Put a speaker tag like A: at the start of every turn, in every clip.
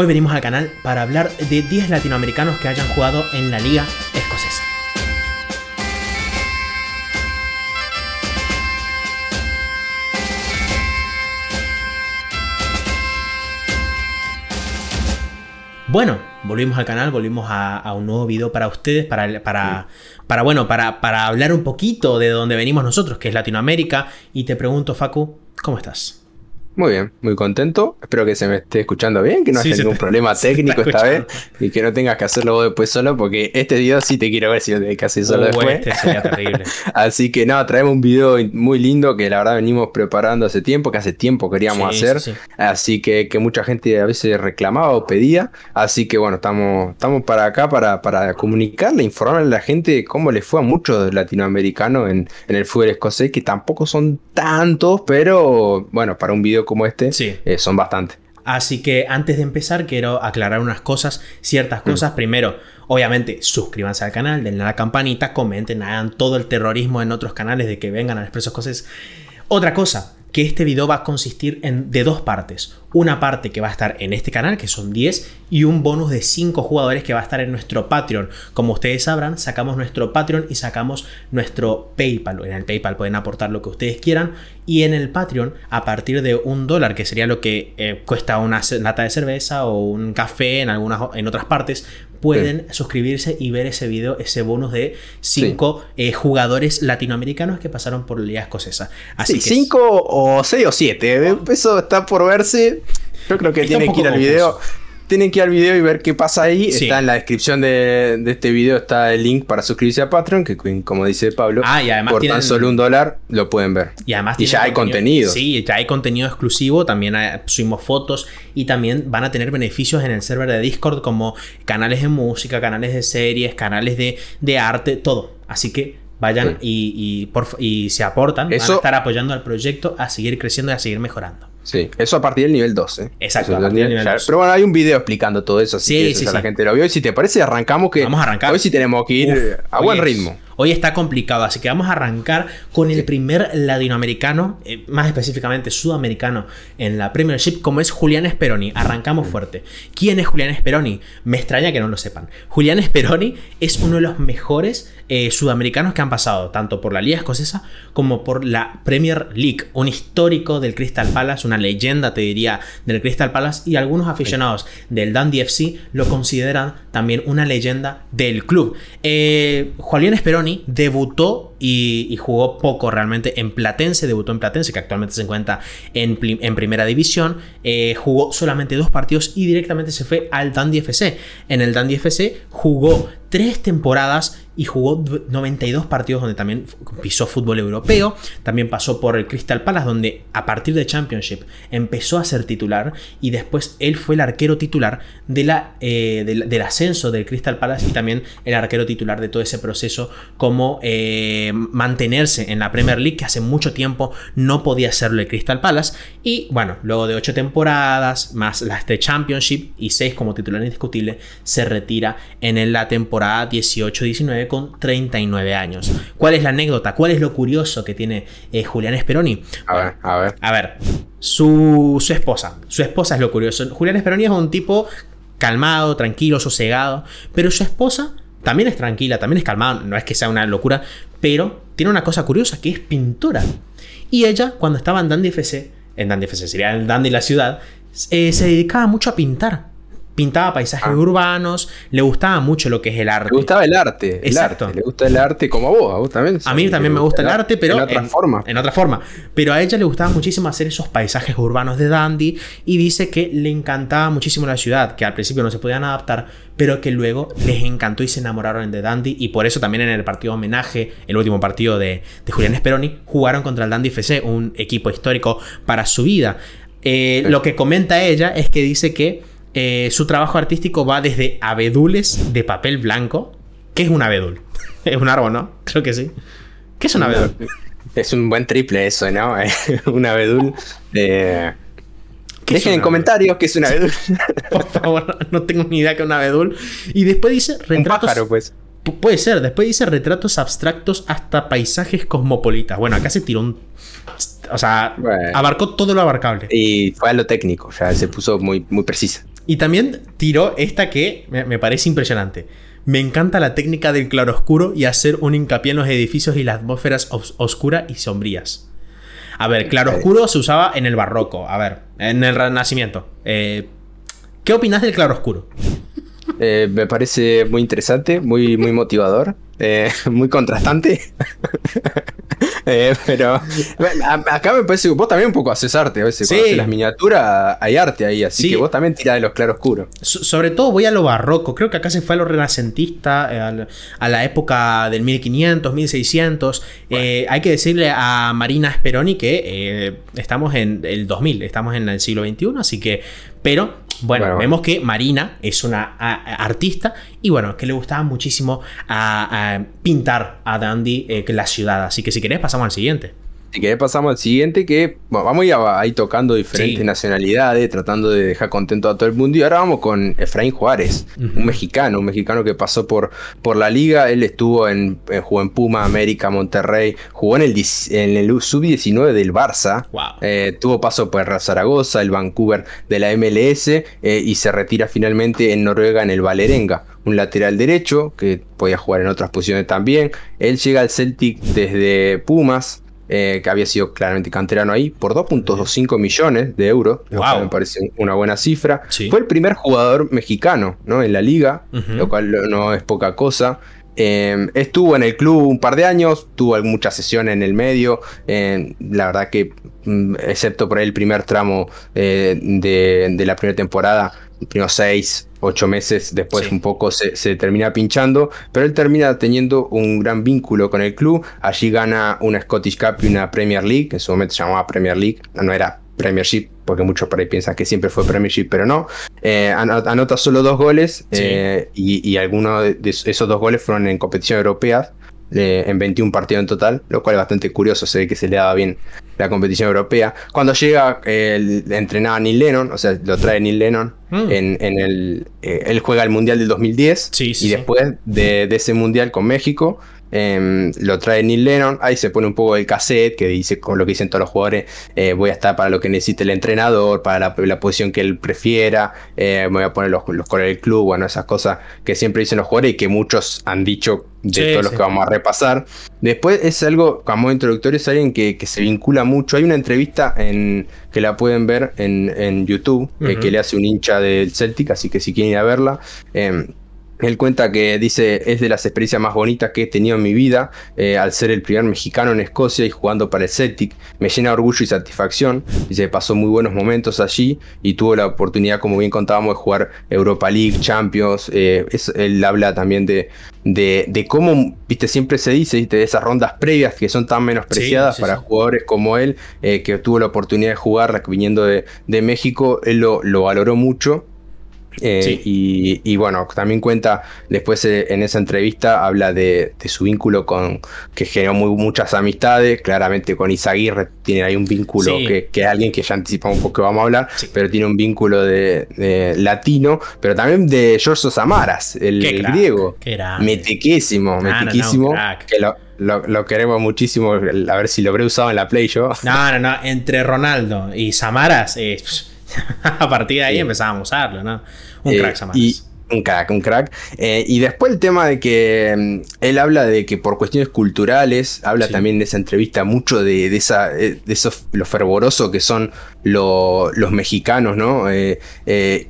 A: Hoy venimos al canal para hablar de 10 latinoamericanos que hayan jugado en la liga escocesa. Bueno, volvimos al canal, volvimos a, un nuevo video para ustedes, para, bueno, para hablar un poquito de donde venimos nosotros, que es Latinoamérica. Y te pregunto, Facu, ¿cómo estás?
B: Muy bien, muy contento. Espero que se me esté escuchando bien, que no haya ningún problema técnico esta vez y que no tengas que hacerlo vos después solo, porque este video sí te quiero ver si lo tenés que hacer solo uh, después. Este así que no, traemos un video muy lindo que la verdad venimos preparando hace tiempo, que hace tiempo queríamos hacer. así que, que mucha gente a veces reclamaba o pedía. Así que bueno, estamos, estamos para acá para, para comunicarle, informarle a la gente cómo le fue a muchos latinoamericanos en, en el fútbol escocés, que tampoco son tantos, pero bueno, para un video como este eh, son bastante.
A: Así que antes de empezar quiero aclarar unas cosas, ciertas cosas. Mm. Primero, obviamente suscríbanse al canal, denle a la campanita, comenten, hagan todo el terrorismo en otros canales de que vengan a Expreso cosas Otra cosa, que este video va a consistir en, de dos partes. Una parte que va a estar en este canal, que son 10, y un bonus de 5 jugadores que va a estar en nuestro Patreon. Como ustedes sabrán, sacamos nuestro Patreon y sacamos nuestro PayPal. En el PayPal pueden aportar lo que ustedes quieran. Y en el Patreon, a partir de un dólar, que sería lo que eh, cuesta una lata de cerveza o un café en, algunas, en otras partes, pueden suscribirse y ver ese video, ese bonus de cinco eh, jugadores latinoamericanos que pasaron por la Liga Escocesa. Así que cinco
B: o seis o siete. Eso está por verse. Yo creo que tiene que ir al video tienen que ir al video y ver qué pasa ahí. Está en la descripción de, este video, está el link para suscribirse a Patreon, que como dice Pablo, ah, por tan solo un dólar lo pueden ver. Y además y ya hay contenido.
A: Sí, ya hay contenido exclusivo, también subimos fotos y también van a tener beneficios en el server de Discord como canales de música, canales de series, canales de, de arte, todo. Así que vayan y, por, y se aportan, van a estar apoyando al proyecto a seguir creciendo y a seguir mejorando.
B: Sí, eso a partir del nivel 12. ¿eh? Exacto. Pero bueno, hay un video explicando todo eso. Así sí, que La gente lo vio. Y si te parece, arrancamos que. Vamos a arrancar. Hoy si tenemos que ir a buen ritmo.
A: hoy está complicado, así que vamos a arrancar con el primer latinoamericano, eh, más específicamente sudamericano, en la Premiership, como es Julián Esperoni. Arrancamos fuerte. ¿Quién es Julián Esperoni? Me extraña que no lo sepan. Julián Esperoni es uno de los mejores eh, sudamericanos que han pasado, tanto por la Liga Escocesa como por la Premier League. Un histórico del Crystal Palace, una leyenda, te diría, del Crystal Palace y algunos aficionados del Dundee FC lo consideran también una leyenda del club. Eh, Leon Speroni debutó y, jugó poco realmente en Platense, debutó en Platense, que actualmente se encuentra en, primera división, eh, jugó solamente dos partidos y directamente se fue al Dandy FC. En el Dandy FC jugó tres temporadas y jugó 92 partidos donde también pisó fútbol europeo, también pasó por el Crystal Palace donde a partir de Championship empezó a ser titular y después él fue el arquero titular de la, eh, del, del, ascenso del Crystal Palace y también el arquero titular de todo ese proceso como... Eh, mantenerse en la Premier League, que hace mucho tiempo no podía hacerlo el Crystal Palace. Y bueno, luego de 8 temporadas, más las de Championship y 6 como titular indiscutible, se retira en la temporada 18-19 con 39 años. ¿Cuál es la anécdota? ¿Cuál es lo curioso que tiene eh, Julián Speroni? A ver, a ver. A ver, su, su esposa. Su esposa es lo curioso. Julián Speroni es un tipo calmado, tranquilo, sosegado, pero su esposa también es tranquila, también es calmada, no es que sea una locura, pero tiene una cosa curiosa, que es pintura. Y ella, cuando estaba en Dandy FC, en Dandy FC sería el Dandy la ciudad, eh, se dedicaba mucho a pintar pintaba paisajes ah. urbanos, le gustaba mucho lo que es el arte. Le gustaba el arte, Exacto. El
B: arte. le gusta el arte como a vos, a vos también. A mí también me gusta el arte, pero en otra,
A: forma. en otra forma. Pero a ella le gustaba muchísimo hacer esos paisajes urbanos de Dandy y dice que le encantaba muchísimo la ciudad, que al principio no se podían adaptar, pero que luego les encantó y se enamoraron de Dandy y por eso también en el partido homenaje, el último partido de, de Julián Speroni, jugaron contra el Dandy FC, un equipo histórico para su vida. Eh, lo que comenta ella es que dice que eh, su trabajo artístico va desde abedules de papel blanco. ¿Qué es un abedul?
B: es un árbol, ¿no? Creo que sí. ¿Qué es un abedul? Es un buen triple eso, ¿no? un abedul Dejen en comentarios qué es un abedul. Por
A: favor, no tengo ni idea qué es un abedul. Y después dice retratos... Un pájaro, pues. Puede ser, después dice retratos abstractos hasta paisajes cosmopolitas. Bueno, acá se tiró un. O sea,
B: abarcó todo lo abarcable. Y fue a lo técnico, o se puso muy, muy precisa. Y también
A: tiró esta que me, parece impresionante. Me encanta la técnica del claroscuro y hacer un hincapié en los edificios y las atmósferas oscuras y sombrías. A ver, claroscuro se usaba en el barroco, a ver, en el renacimiento. Eh, ¿Qué opinas del
B: claroscuro? Eh, me parece muy interesante, muy, muy motivador, eh, muy contrastante. Eh, pero acá me parece que vos también un poco haces arte a veces. las miniaturas hay arte ahí, así que vos también tirás de los claroscuros.
A: sobre todo voy a lo barroco. Creo que acá se fue a lo renacentista, eh, a la época del 1500, 1600. Eh, hay que decirle a Marina Speroni que estamos en el 2000, estamos en el siglo XXI, así que pero bueno, vemos que Marina es una artista y bueno, que le gustaba muchísimo a,
B: pintar a Dandy eh, la ciudad.
A: Así que si querés pasamos al
B: siguiente que ahí pasamos al siguiente, que vamos a ir tocando diferentes nacionalidades, tratando de dejar contento a todo el mundo. Y ahora vamos con Efraín Juárez, un mexicano, un mexicano que pasó por, por la liga. Él estuvo en, jugó en Puma, América, Monterrey, jugó en el, sub-19 del Barça. Eh, tuvo paso por Zaragoza, el Vancouver de la MLS eh, y se retira finalmente en Noruega en el Valerenga un lateral derecho que podía jugar en otras posiciones también. Él llega al Celtic desde Pumas, eh, que había sido claramente canterano ahí, por 2.25 millones de euros, me parece una buena cifra. Fue el primer jugador mexicano ¿no? en la liga, lo cual no es poca cosa. Em, estuvo en el club un par de años, tuvo muchas sesiones en el medio. Em, la verdad que, mm, excepto por el primer tramo eh, de, la primera temporada, unos 6, 8 meses después un poco se, termina pinchando, pero él termina teniendo un gran vínculo con el club, allí gana una Scottish Cup y una Premier League, que en su momento se llamaba Premier League, no, era Premiership, porque muchos por ahí piensan que siempre fue Premiership, pero no. Eh, anota solo dos goles eh, y, y, algunos de esos dos goles fueron en competición europea en 21 partidos en total, lo cual es bastante curioso, se ve que se le daba bien la competición europea. Cuando llega, el, entrenaba Neil Lennon, o sea, lo trae Neil Lennon. Mm. En, en, el, eh, él juega el Mundial del 2010 y después de, ese Mundial con México Em, lo trae Neil Lennon, ahí se pone un poco el cassette que dice con lo que dicen todos los jugadores, eh, voy a estar para lo que necesite el entrenador, para la, posición que él prefiera, eh, me voy a poner los, colores del club, bueno, esas cosas que siempre dicen los jugadores y que muchos han dicho de todos los que vamos a repasar. Después es algo, como introductorio, es alguien que, se vincula mucho. Hay una entrevista en, que la pueden ver en, YouTube, eh, que le hace un hincha del Celtic, así que si quieren ir a verla em, él cuenta que dice, es de las experiencias más bonitas que he tenido en mi vida, eh, al ser el primer mexicano en Escocia y jugando para el Celtic. Me llena orgullo y satisfacción. Dice, pasó muy buenos momentos allí y tuvo la oportunidad, como bien contábamos, de jugar Europa League, Champions. Eh, es, él habla también de, de, cómo, viste, siempre se dice, de esas rondas previas que son tan menospreciadas para jugadores como él, eh, que tuvo la oportunidad de jugar viniendo de, de México. Él lo, lo valoró mucho eh, y, bueno, también cuenta, después eh, en esa entrevista habla de, su vínculo con, que generó muchas amistades, claramente con Isaguirre tiene ahí un vínculo que, es alguien que ya anticipamos un poco que vamos a hablar, pero tiene un vínculo de, latino, pero también de Giorgio Samaras, el, griego, metequísimo, ah, metequísimo, que lo, queremos muchísimo, a ver si lo habré usado en la Play yo. No, no, no, entre
A: Ronaldo y Samaras es... Eh, a partir de ahí empezamos a usarlo, ¿no? Un eh, crack Samaras.
B: Y, un crack, un crack. Eh, y después el tema de que mm, él habla de que por cuestiones culturales, habla también de esa entrevista mucho de, esa, eh, de esos, lo fervoroso que son los mexicanos, ¿no? Eh,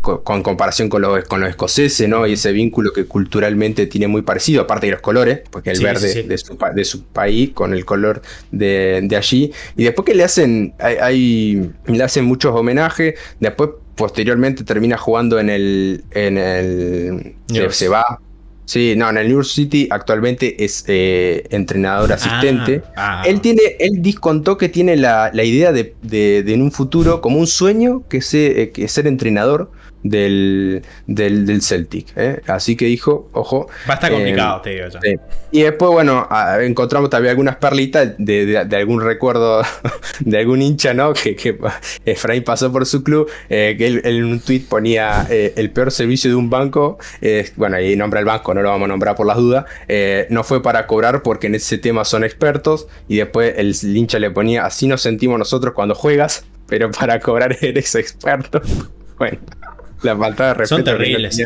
B: con, comparación con los, con los escoceses, ¿no? Y ese vínculo que culturalmente tiene muy parecido, aparte de los colores, porque el verde de, su, de, su, país con el color de, de allí. Y después que le hacen, hay, le hacen muchos homenajes, después posteriormente termina jugando en el. En el se va. Sí, no, en el New York City actualmente es eh, entrenador asistente. Ah, ah. Él tiene, él contó que tiene la, idea de, de, en un futuro como un sueño que, se, eh, ser entrenador del, del, Celtic. ¿eh? Así que, dijo, ojo. Va a estar eh, complicado, te digo y después, bueno, encontramos también algunas perlitas de, algún recuerdo de algún hincha, ¿no? Que, que Efraín pasó por su club, eh, que él, en un tweet ponía el peor servicio de un banco, bueno, y nombra el banco, no lo vamos a nombrar por las dudas, no fue para cobrar porque en ese tema son expertos, y después el, el hincha le ponía, así nos sentimos nosotros cuando juegas, pero para cobrar eres experto. bueno. La falta de respeto. Son terribles.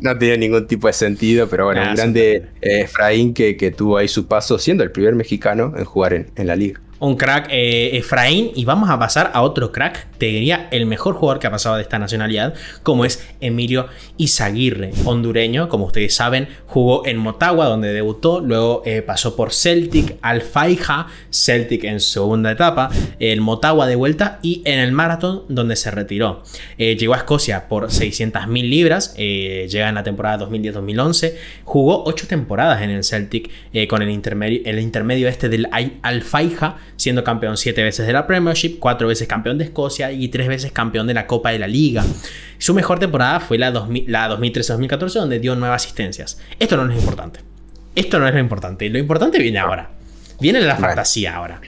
B: No tiene, ningún tipo de sentido, pero bueno, ah, el un grande eh, Efraín que, tuvo ahí su paso, siendo el primer mexicano en jugar en la liga
A: un crack eh, Efraín y vamos a pasar a otro crack, te diría el mejor jugador que ha pasado de esta nacionalidad, como es Emilio Izaguirre, hondureño, como ustedes saben, jugó en Motagua donde debutó, luego eh, pasó por Celtic, Alfaija, Celtic en segunda etapa, el Motagua de vuelta y en el Marathon donde se retiró. Eh, llegó a Escocia por 600.000 libras, llega en la temporada 2010-2011, jugó 8 temporadas en el Celtic con el intermedio, el intermedio este del Alfaija, siendo campeón siete veces de la Premiership, cuatro veces campeón de Escocia y tres veces campeón de la Copa de la Liga. Su mejor temporada fue la, 2013-2014, donde dio nueve asistencias. Esto no es importante. Esto no es lo importante. Lo importante viene ahora. Viene la fantasía ahora.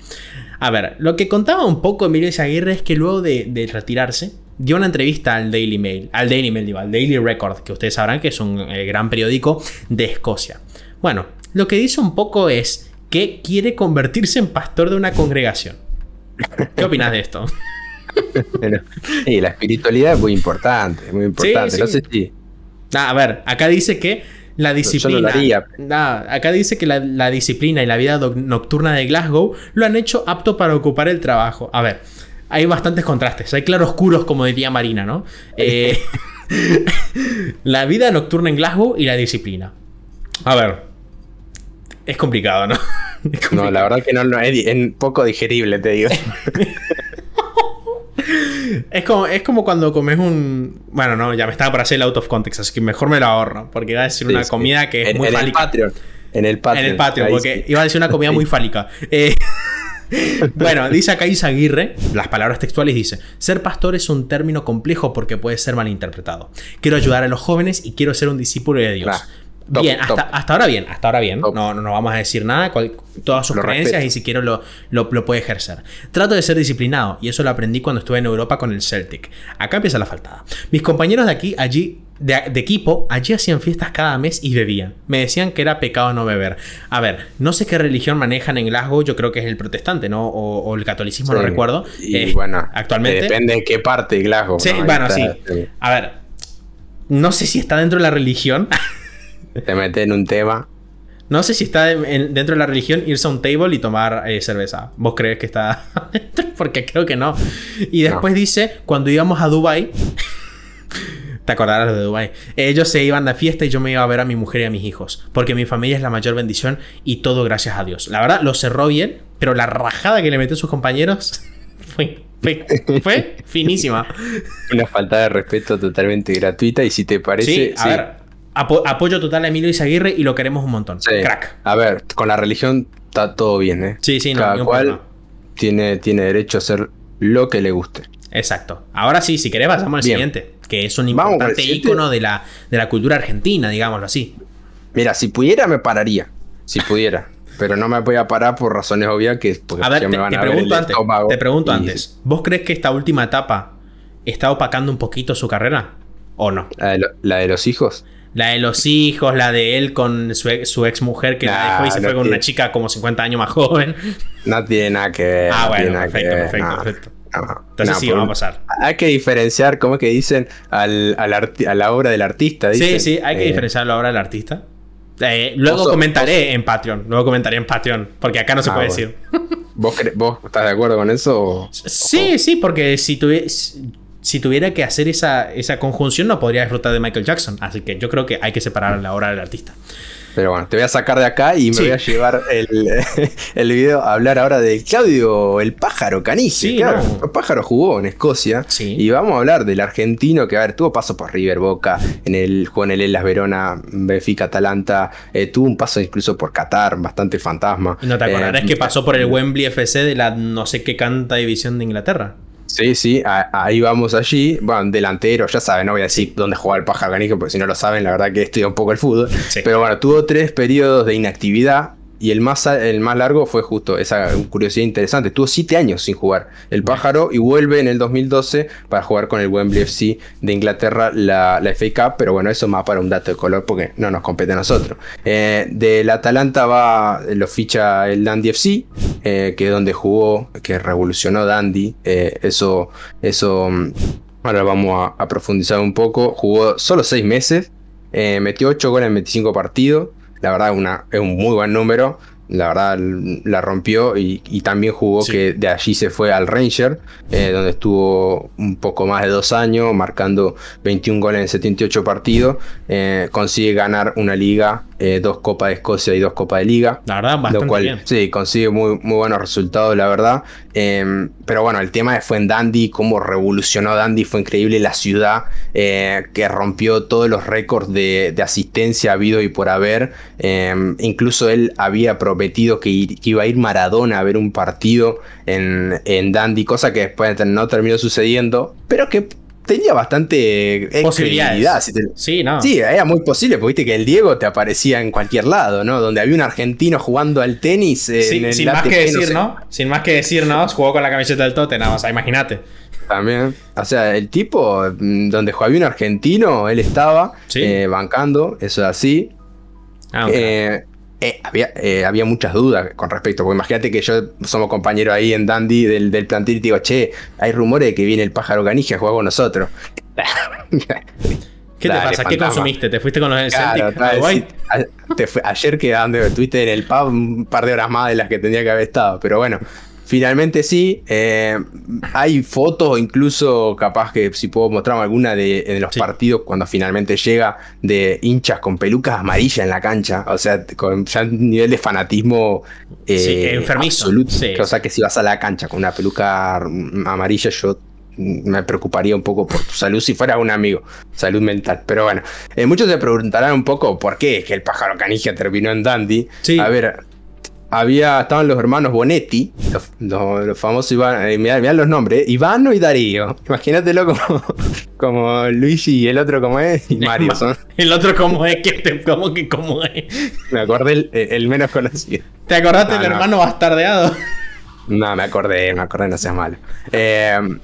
A: A ver, lo que contaba un poco Emilio Aguirre es que luego de, retirarse, dio una entrevista al Daily Mail, al Daily Mail, al Daily Record, que ustedes sabrán que es un eh, gran periódico de Escocia. Bueno, lo que dice un poco es que quiere convertirse en pastor de una congregación. ¿Qué opinas
B: de esto? sí, la espiritualidad es muy importante, muy importante. No sé si... a ver, acá dice que la disciplina.
A: Ah, acá dice que la, disciplina y la vida nocturna de Glasgow lo han hecho apto para ocupar el trabajo. A ver, hay bastantes contrastes, hay claroscuros, como diría Marina, ¿no? Eh, la vida nocturna en Glasgow y la disciplina. A ver,
B: es complicado, ¿no? No, la verdad que no, es, poco digerible, te digo.
A: Es como, es como cuando comes un. Bueno, no, ya me estaba para hacer el out of context, así que mejor me lo ahorro. Porque iba a decir una comida que es muy fálica. El Patreon. En el Patreon. En el Patreon, porque iba a decir una comida muy fálica. Eh, bueno, dice acá Aguirre, las palabras textuales dice, ser pastor es un término complejo porque puede ser malinterpretado. Quiero ayudar a los jóvenes y quiero ser un discípulo de Dios bien, hasta, ahora bien, hasta ahora bien. No, no, vamos a decir nada, todas sus creencias y si quiero lo, lo, puede ejercer. Trato de ser disciplinado y eso lo aprendí cuando estuve en Europa con el Celtic. Acá empieza la faltada. Mis compañeros de aquí, allí, de, equipo, allí hacían fiestas cada mes y bebían. Me decían que era pecado no beber. A ver, no sé qué religión manejan en Glasgow, yo creo que es el protestante, ¿no? O, el catolicismo, no recuerdo. Y eh,
B: bueno, actualmente. Depende de qué parte Glasgow. Sí, bueno,
A: A ver, no sé si está dentro de la religión. Te mete en un tema. No sé si está dentro de la religión irse a un table y tomar eh, cerveza. ¿Vos crees que está Porque creo que no. Y después dice, cuando íbamos a Dubai, te acordarás de Dubai, ellos se iban de fiesta y yo me iba a ver a mi mujer y a mis hijos, porque mi familia es la mayor bendición y todo gracias a Dios. La verdad, lo cerró bien, pero la rajada que le metió a sus compañeros
B: fue... Fue, finísima. Una falta de respeto totalmente gratuita y si te parece... Sí, a ver,
A: apoyo total a Emilio Izaguirre y lo queremos un montón. Crack.
B: A ver, con la religión está todo bien, ¿eh? Sí, sí, no, Cada cual tiene, tiene derecho a hacer lo que le guste. Exacto. Ahora sí, si querés, pasamos al siguiente, que es un importante ícono de la, de la cultura
A: argentina, digámoslo así.
B: Mira, si pudiera, me pararía. Si pudiera. pero no me voy a parar por razones obvias que a ver, te, me van pregunto antes,
A: te pregunto antes, ¿vos crees que esta última etapa está opacando un poquito su carrera o no? la de los hijos. La de los hijos, la de él con su, su ex mujer que la dejó y se fue con una chica como 50 años más joven.
B: No tiene nada que ver. Ah, bueno, perfecto, perfecto, perfecto. Entonces sí, vamos a pasar. Hay que diferenciar, ¿cómo es que dicen? Al, a la obra del artista. Dicen. Sí, sí, hay que eh, diferenciar
A: la obra del artista. Eh, luego comentaré en Patreon.
B: Luego comentaré en Patreon. Porque acá no se ah, puede decir. ¿Vos, ¿Vos, estás de acuerdo con eso?
A: sí, sí, porque si tuvieras si tuviera que hacer esa, esa conjunción, no podría disfrutar de Michael Jackson. Así que yo creo que hay que separar la obra del artista.
B: Pero bueno, te voy a sacar de acá y me voy a llevar el, el, video a hablar ahora de Claudio el pájaro Caniche. claro, el pájaro jugó en Escocia. Sí. Y vamos a hablar del argentino que, a ver, tuvo paso por River Boca, en el, jugó en el Elas Verona, Benfica, Atalanta. Eh, tuvo un paso incluso por Qatar, bastante fantasma. No te acordarás eh, que pasó por el eh,
A: Wembley FC de la no sé qué canta división de Inglaterra.
B: Sí, sí, ahí vamos allí. Bueno, delantero, ya saben, no voy a decir dónde jugar el Paja Canijo, porque si no lo saben, la verdad que estudia un poco el fútbol. Pero bueno, tuvo tres periodos de inactividad y el más, el más largo fue justo esa curiosidad interesante. Estuvo 7 años sin jugar el pájaro y vuelve en el 2012 para jugar con el Wembley FC de Inglaterra la, la FA Cup. Pero bueno, eso más para un dato de color porque no nos compete a nosotros. Eh, del Atalanta va, eh, lo ficha el Dandy FC, eh, que es donde jugó, que revolucionó Dandy. eso, eso, mm, ahora vamos a, a, profundizar un poco. Jugó solo 6 meses, metió 8 goles en 25 partidos la verdad una, es un muy buen número. La verdad la rompió y, también jugó que de allí se fue al Ranger, eh, donde estuvo un poco más de dos años, marcando 21 goles en 78 partidos. Eh, consigue ganar una liga eh, dos Copas de Escocia y dos Copas de Liga. La verdad, bastante lo cual, bien. Sí, consigue muy, muy buenos resultados, la verdad. Em, pero bueno, el tema fue en Dandy, cómo revolucionó Dandy, fue increíble la ciudad eh, que rompió todos los récords de, asistencia habido y por haber. Em, incluso él había prometido que, iba a ir Maradona a ver un partido en, en Dandy, cosa que después no terminó sucediendo, pero que tenía bastante eh, posibilidad. Si
A: Sí, no. Sí, era
B: muy posible, porque viste que el Diego te aparecía en cualquier lado, ¿no? Donde había un argentino jugando al tenis. Eh, sin más que decir, no, Sin más que decir, ¿no? Jugó con la camiseta del Tottenham, o sea, imagínate. También. O sea, el tipo mm, donde había un argentino, él estaba eh, bancando, eso es así. Ah, eh, había, eh, había, muchas dudas con respecto, porque imagínate que yo somos compañero ahí en Dandy del, del plantel y digo, che, hay rumores de que viene el pájaro canija a jugar con nosotros. ¿Qué te pasa? ¿Qué consumiste?
A: ¿Te fuiste con los en claro, Celtic?
B: te ayer en el pub un par de horas más de las que tenía que haber estado, pero bueno, Finalmente sí, eh, hay fotos, incluso capaz que si puedo mostrar alguna de, los partidos cuando finalmente llega de hinchas con pelucas amarillas en la cancha, o sea, con ya un nivel de fanatismo eh, absoluto. O sea, que si vas a la cancha con una peluca amarilla, yo me preocuparía un poco por tu salud si fuera un amigo, salud mental. Pero bueno, eh, muchos se preguntarán un poco por qué es que el pájaro canija terminó en Dandy. Sí. A ver, había, estaban los hermanos Bonetti, los, famosos Iván, eh, mirá, los nombres, Ivano y Darío. Imagínatelo como, como Luigi y el otro como es, y Mario El otro como es, que como que como es. Me acordé el, menos conocido. ¿Te acordaste ah, del hermano bastardeado? No, me acordé, me acordé, no seas malo. Em,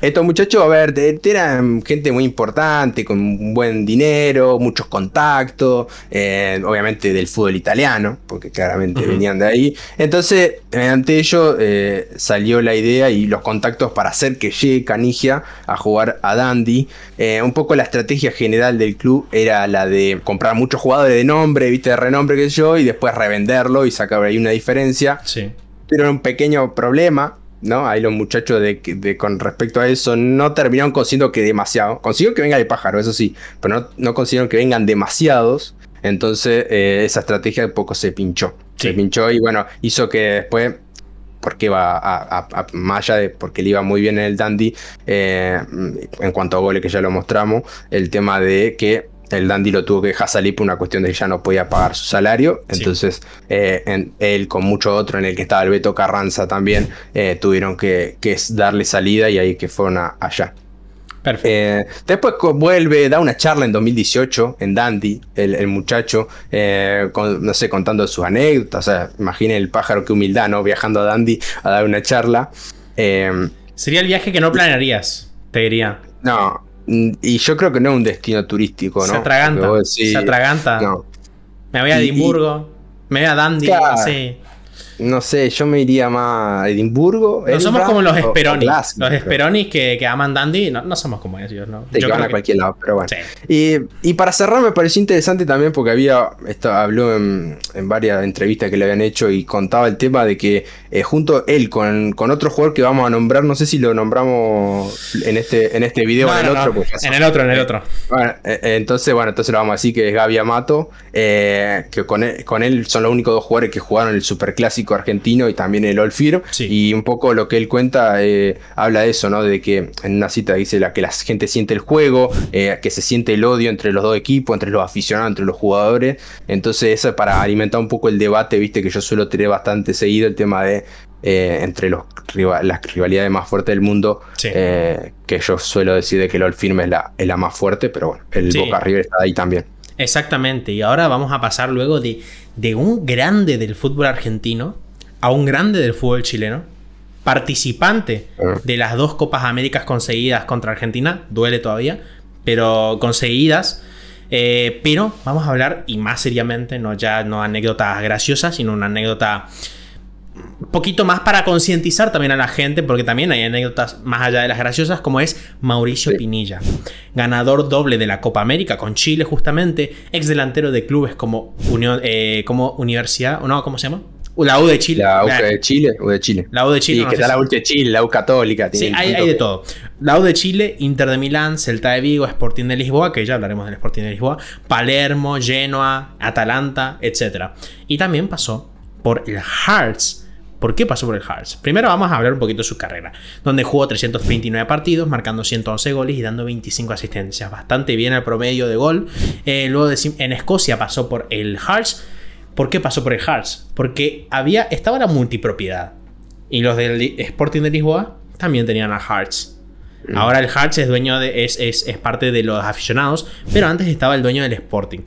B: estos muchachos, a ver, eran gente muy importante, con buen dinero, muchos contactos, em, obviamente del fútbol italiano, porque claramente venían de ahí. Entonces, mediante ello eh, salió la idea y los contactos para hacer que llegue Canigia a jugar a Dandy. Em, un poco la estrategia general del club era la de comprar muchos jugadores de nombre, viste, de renombre, que yo, y después revenderlo y sacar ahí una diferencia. Sí tuvieron un pequeño problema, ¿no? Ahí los muchachos de, con respecto a eso no terminaron consiguiendo que demasiado. Consiguieron que venga el pájaro, eso sí, pero no, consiguieron que vengan demasiados. Entonces eh, esa estrategia un poco se pinchó. Se pinchó y bueno, hizo que después, porque va a, a, Maya, porque le iba muy bien en el Dandy, eh, en cuanto a goles que ya lo mostramos, el tema de que el Dandy lo tuvo que dejar salir por una cuestión de que ya no podía pagar su salario. Entonces, eh, en, él con mucho otro en el que estaba el Beto Carranza también, eh, tuvieron que, darle salida y ahí que fueron allá. Perfecto. Eh, después vuelve, da una charla en 2018 en Dandy, el, muchacho, no sé, contando sus anécdotas. O imaginen el pájaro, que humildad, ¿no? Viajando a Dandy a dar una charla. Sería el viaje que no planearías, te diría. No, y yo creo que no es un destino turístico, ¿no? Se atraganta. se atraganta. No. Me voy a Edimburgo, me voy a Dundee, no sé, yo me iría más a Edimburgo. No somos como los Esperonis. Los
A: Esperonis que, aman Dandy, no, somos como ellos, ¿no? a
B: cualquier lado, pero bueno. Y, para cerrar, me pareció interesante también porque había. Esto, habló en, varias entrevistas que le habían hecho y contaba el tema de que eh, junto él con, otro jugador que vamos a nombrar, no sé si lo nombramos en este, en este video o en el otro. en el otro, en el otro. Eh, eh, entonces, bueno, entonces lo vamos a decir que es Gaby Amato, que con él, e, con él son los únicos dos jugadores que jugaron el Superclásico Argentino y también el Olfir. Y un poco lo que él cuenta eh, habla de eso, ¿no? De que en una cita dice la, que la gente siente el juego, eh, que se siente el odio entre los dos equipos, entre los aficionados, entre los jugadores. Entonces, eso es para alimentar un poco el debate, viste, que yo suelo tener bastante seguido el tema de eh, entre los, las rivalidades más fuertes del mundo. que yo suelo decir de que el All es la, la más fuerte, pero bueno, el Boca River está ahí también.
A: Exactamente, y ahora vamos a pasar luego de, de un grande del fútbol argentino a un grande del fútbol chileno, participante ah. de las dos Copas Américas conseguidas contra Argentina, duele todavía, pero conseguidas. Eh, pero vamos a hablar, y más seriamente, no ya no anécdotas graciosas, sino una anécdota poquito más para concientizar también a la gente, porque también hay anécdotas más allá de las graciosas, como es Mauricio Pinilla, ganador doble de la Copa América con Chile justamente, ex delantero de clubes como, Unión, eh, como Universidad, no, ¿cómo se llama?
B: La U de Chile. La U de Chile, U de Chile. La U de Chile. que está la U de Chile, la U católica. sí, hay, de todo.
A: La U de Chile, Inter de Milán, Celta de Vigo, Sporting de Lisboa, que ya hablaremos del Sporting de Lisboa, Palermo, Genoa, Atalanta, etc. Y también pasó por el Hearts ¿Por qué pasó por el Hearts? Primero vamos a hablar un poquito de su carrera, donde jugó 329 partidos, marcando 111 goles y dando 25 asistencias, bastante bien al promedio de gol. Eh, luego en Escocia pasó por el Hearts. ¿Por qué pasó por el Hearts? Porque había, estaba la multipropiedad. Y los del Sporting de Lisboa también tenían al Hearts. Mm. Ahora el Hearts es dueño de, es, es parte de los aficionados, pero antes estaba el dueño del Sporting.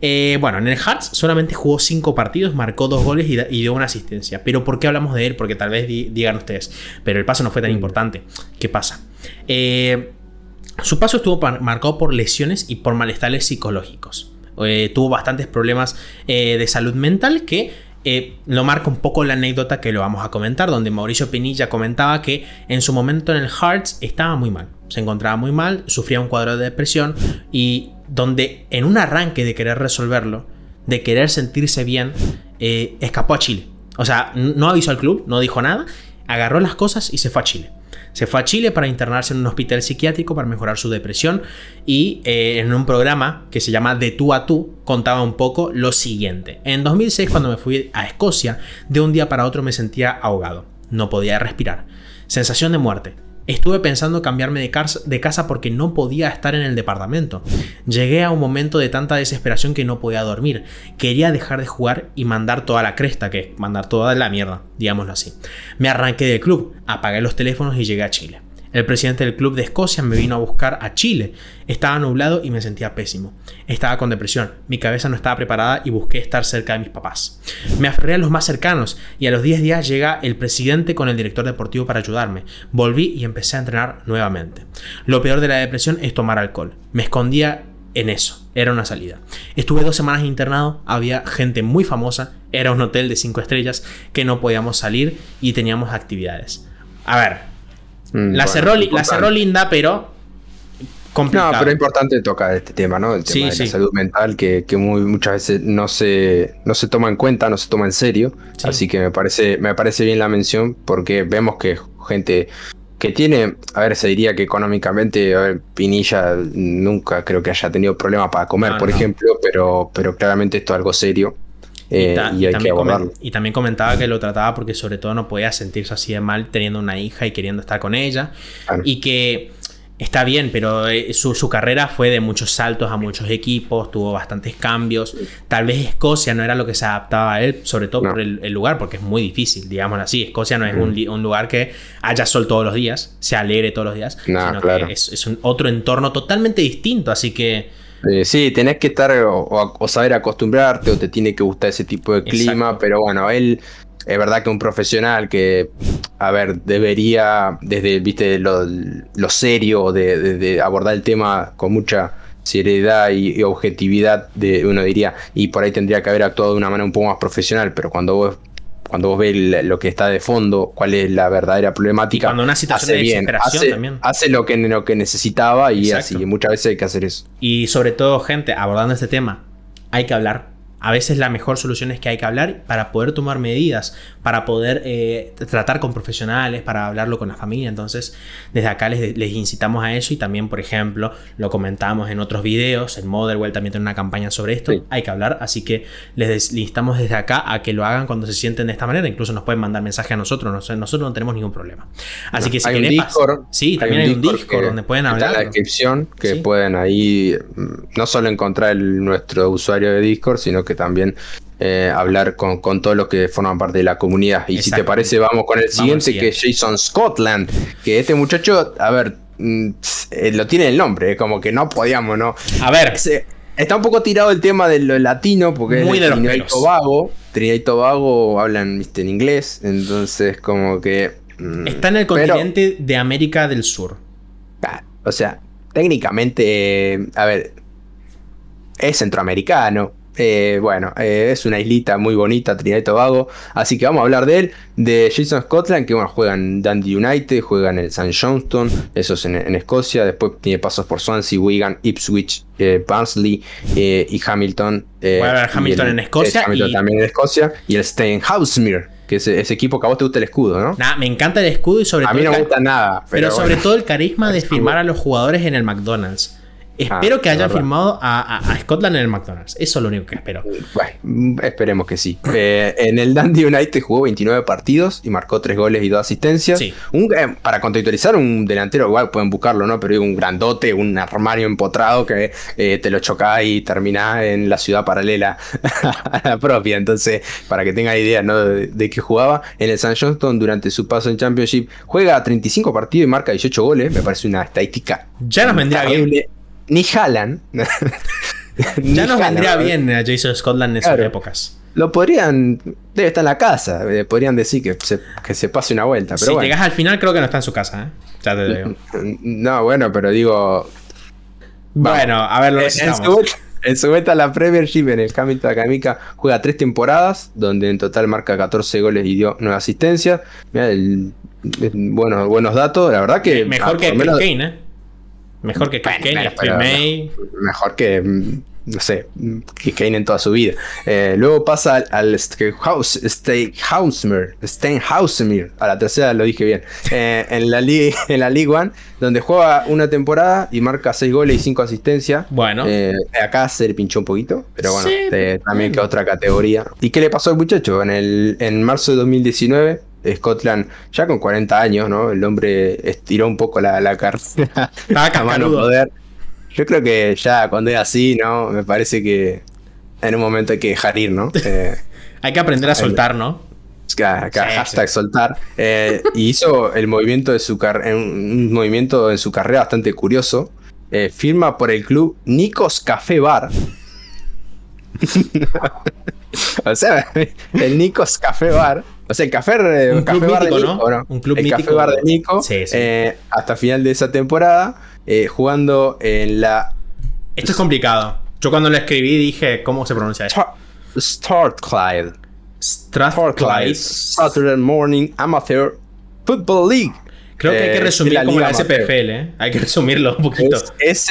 A: Eh, bueno, en el Hearts solamente jugó 5 partidos, marcó 2 goles y, dio una asistencia. Pero ¿por qué hablamos de él? Porque tal vez digan ustedes, pero el paso no fue tan mm. importante. ¿Qué pasa? Eh, su paso estuvo marcado por lesiones y por malestares psicológicos. Eh, tuvo bastantes problemas de salud mental que lo marca un poco la anécdota que lo vamos a comentar, donde Mauricio Pinilla comentaba que en su momento en el Hearts estaba muy mal, se encontraba muy mal, sufría un cuadro de depresión y donde en un arranque de querer resolverlo, de querer sentirse bien, eh, escapó a Chile. O sea, no avisó al club, no dijo nada, agarró las cosas y se fue a Chile. Se fue a Chile para internarse en un hospital psiquiátrico para mejorar su depresión y eh, en un programa que se llama De tú a tú contaba un poco lo siguiente. En 2006 cuando me fui a Escocia, de un día para otro me sentía ahogado. No podía respirar. Sensación de muerte Estuve pensando cambiarme de, de casa porque no podía estar en el departamento. Llegué a un momento de tanta desesperación que no podía dormir. Quería dejar de jugar y mandar toda la cresta, que mandar toda la mierda, digámoslo así. Me arranqué del club, apagué los teléfonos y llegué a Chile. El presidente del club de Escocia me vino a buscar a Chile. Estaba nublado y me sentía pésimo. Estaba con depresión, mi cabeza no estaba preparada y busqué estar cerca de mis papás. Me aferré a los más cercanos y a los 10 días llega el presidente con el director deportivo para ayudarme. Volví y empecé a entrenar nuevamente. Lo peor de la depresión es tomar alcohol. Me escondía en eso. Era una salida. Estuve dos semanas internado, había gente muy famosa, era un hotel de 5 estrellas que no podíamos salir y teníamos actividades. A ver,
B: Mm, la, cerró, la cerró
A: linda, pero
B: Complicado. No, pero es importante tocar este tema, ¿no? El tema de la salud mental que, muy, muchas veces no se, no se toma en cuenta, no se toma en serio. Así que me parece, me parece bien la mención porque vemos que gente que tiene, a ver, se diría que económicamente, a Pinilla nunca creo que haya tenido problemas para comer, por ejemplo, pero, pero claramente esto es algo serio eh, y,
A: también comentaba que lo trataba porque sobre todo no podía sentirse así de mal teniendo una hija y queriendo estar con ella. Y que está bien, pero eh, su, carrera fue de muchos saltos a muchos equipos, tuvo bastantes cambios. Tal vez Escocia no era lo que se adaptaba a él, sobre todo por el, lugar, porque es muy difícil, digamos así. Escocia no es mm. un, lugar que haya sol todos los días, se alegre todos los días,
B: sino que es, un otro entorno totalmente distinto. Así que eh, sí, tenés que estar o, saber acostumbrarte o te tiene que gustar ese tipo de clima, pero bueno, él es verdad que un profesional que, a ver, debería, desde, viste, lo, serio de, abordar el tema con mucha seriedad y, objetividad, de, uno diría, y por ahí tendría que haber actuado de una manera un poco más profesional, pero cuando vos cuando vos ves lo que está de fondo, cuál es la verdadera problemática. cuando una situación hace bien, hace, lo que, lo que necesitaba y así. Muchas veces hay que hacer eso. Y sobre todo,
A: gente, abordando este tema, hay que hablar a veces la mejor solución es que hay que hablar para poder tomar medidas, para poder eh, tratar con profesionales, para hablarlo con la familia. Entonces, desde acá les, incitamos a eso y también, por ejemplo, lo comentamos en otros videos, en Motherwell también tiene una campaña sobre esto, hay que hablar, así que les instamos desde acá a que lo hagan cuando se sienten de esta manera, incluso nos pueden mandar mensaje a nosotros, nosotros, no tenemos ningún problema. Así que si hay Discord, sí, también hay un Discord, donde pueden hablar. en la
B: descripción que pueden ahí mm, no solo encontrar nuestro usuario de Discord, sino que que también eh, hablar con, todos los que forman parte de la comunidad. Y si te parece, vamos con el siguiente, que es Jason Scotland, que este muchacho, a ver, mm, eh, lo tiene el nombre, eh, como que no podíamos, ¿no? A ver. Está un poco tirado el tema de lo latino, porque es de Trinidad y Tobago. Trinidad y Tobago hablan en inglés, entonces como que... Mm, está en el continente de América del Sur. Ah, o sea, técnicamente, a ver, es centroamericano, eh, bueno, eh, es una islita muy bonita, Trinidad y Tobago. Así que vamos a hablar de él, de Jason Scotland, que bueno, juega en Dundee United, juega en el St. Johnston, esos en, Escocia. Después tiene pasos por Swansea, Wigan, Ipswich, eh, Barnsley y Hamilton. Bueno, Hamilton en Escocia. Hamilton también en Escocia. Y el Steinhausmere que es ese equipo que a vos te gusta el escudo, ¿no? Nah, me encanta el escudo y sobre todo. A mí no me gusta nada. Pero, sobre todo
A: el carisma de firmar a los jugadores en el McDonald's. Espero ah, que hayan firmado a, Scotland en el McDonald's. Eso es lo único que espero. Eh,
B: bueno, esperemos que sí. Eh, en el Dundee United jugó 29 partidos y marcó 3 goles y 2 asistencias. Eh, para contextualizar, un delantero, igual pueden buscarlo, ¿no? Pero un grandote, un armario empotrado que te lo choca y termina en la ciudad paralela a la propia. Entonces, para que tenga idea ¿no? de, qué jugaba, en el St. Johnston durante su paso en Championship juega 35 partidos y marca 18 goles. Me parece una estadística. Ya nos vendría bien ni Jalan. ya nos vendría bien
A: a Jason Scotland en sus épocas.
B: Lo podrían. Debe estar en la casa. Eh, podrían decir que se, que se pase una vuelta. Pero si
A: llegas al final, creo que no está en su casa. ¿eh? Ya
B: te digo. No, bueno, pero digo. Bueno, a ver, En su, vuelta a la Premiership en el Hamilton Académica juega tres temporadas, donde en total marca 14 goles y dio nueve asistencias. bueno, buenos datos, la verdad que. Mejor que el Kane,
A: ¿eh? Mejor que Kane,
B: Mejor que, mm, no sé, mm, que Kane en toda su vida. Eh, luego pasa al, al a la tercera lo dije bien, eh, en, la Liga, en la League One, donde juega una temporada y marca 6 goles y 5 asistencias. Bueno. Eh, acá se le pinchó un poquito, pero bueno, también que otra categoría. ¿Y qué le pasó al muchacho? En, el, en marzo de 2019 Scotland, ya con 40 años, ¿no? El hombre estiró un poco la, la carta mano poder. Yo creo que ya cuando es así, ¿no? Me parece que en un momento hay que dejar ir, ¿no? Eh, hay que aprender a soltar, ¿no? Acá, hashtag soltar. Eh, y hizo el movimiento de su un movimiento en su carrera bastante curioso. Eh, firma por el club Nikos Café Bar. o sea, el Nikos Café Bar o sea, café, un club mítico, de ¿no? Un club mítico. de eh, hasta final de esa temporada, eh, jugando en la. Esto es complicado. Yo cuando lo escribí dije, ¿cómo se pronuncia esto? Strathclyde. Clyde Saturday Morning Amateur Football League. Creo que hay que eh, resumir la como la SPFL, ¿eh? Hay que resumirlo un poquito. Es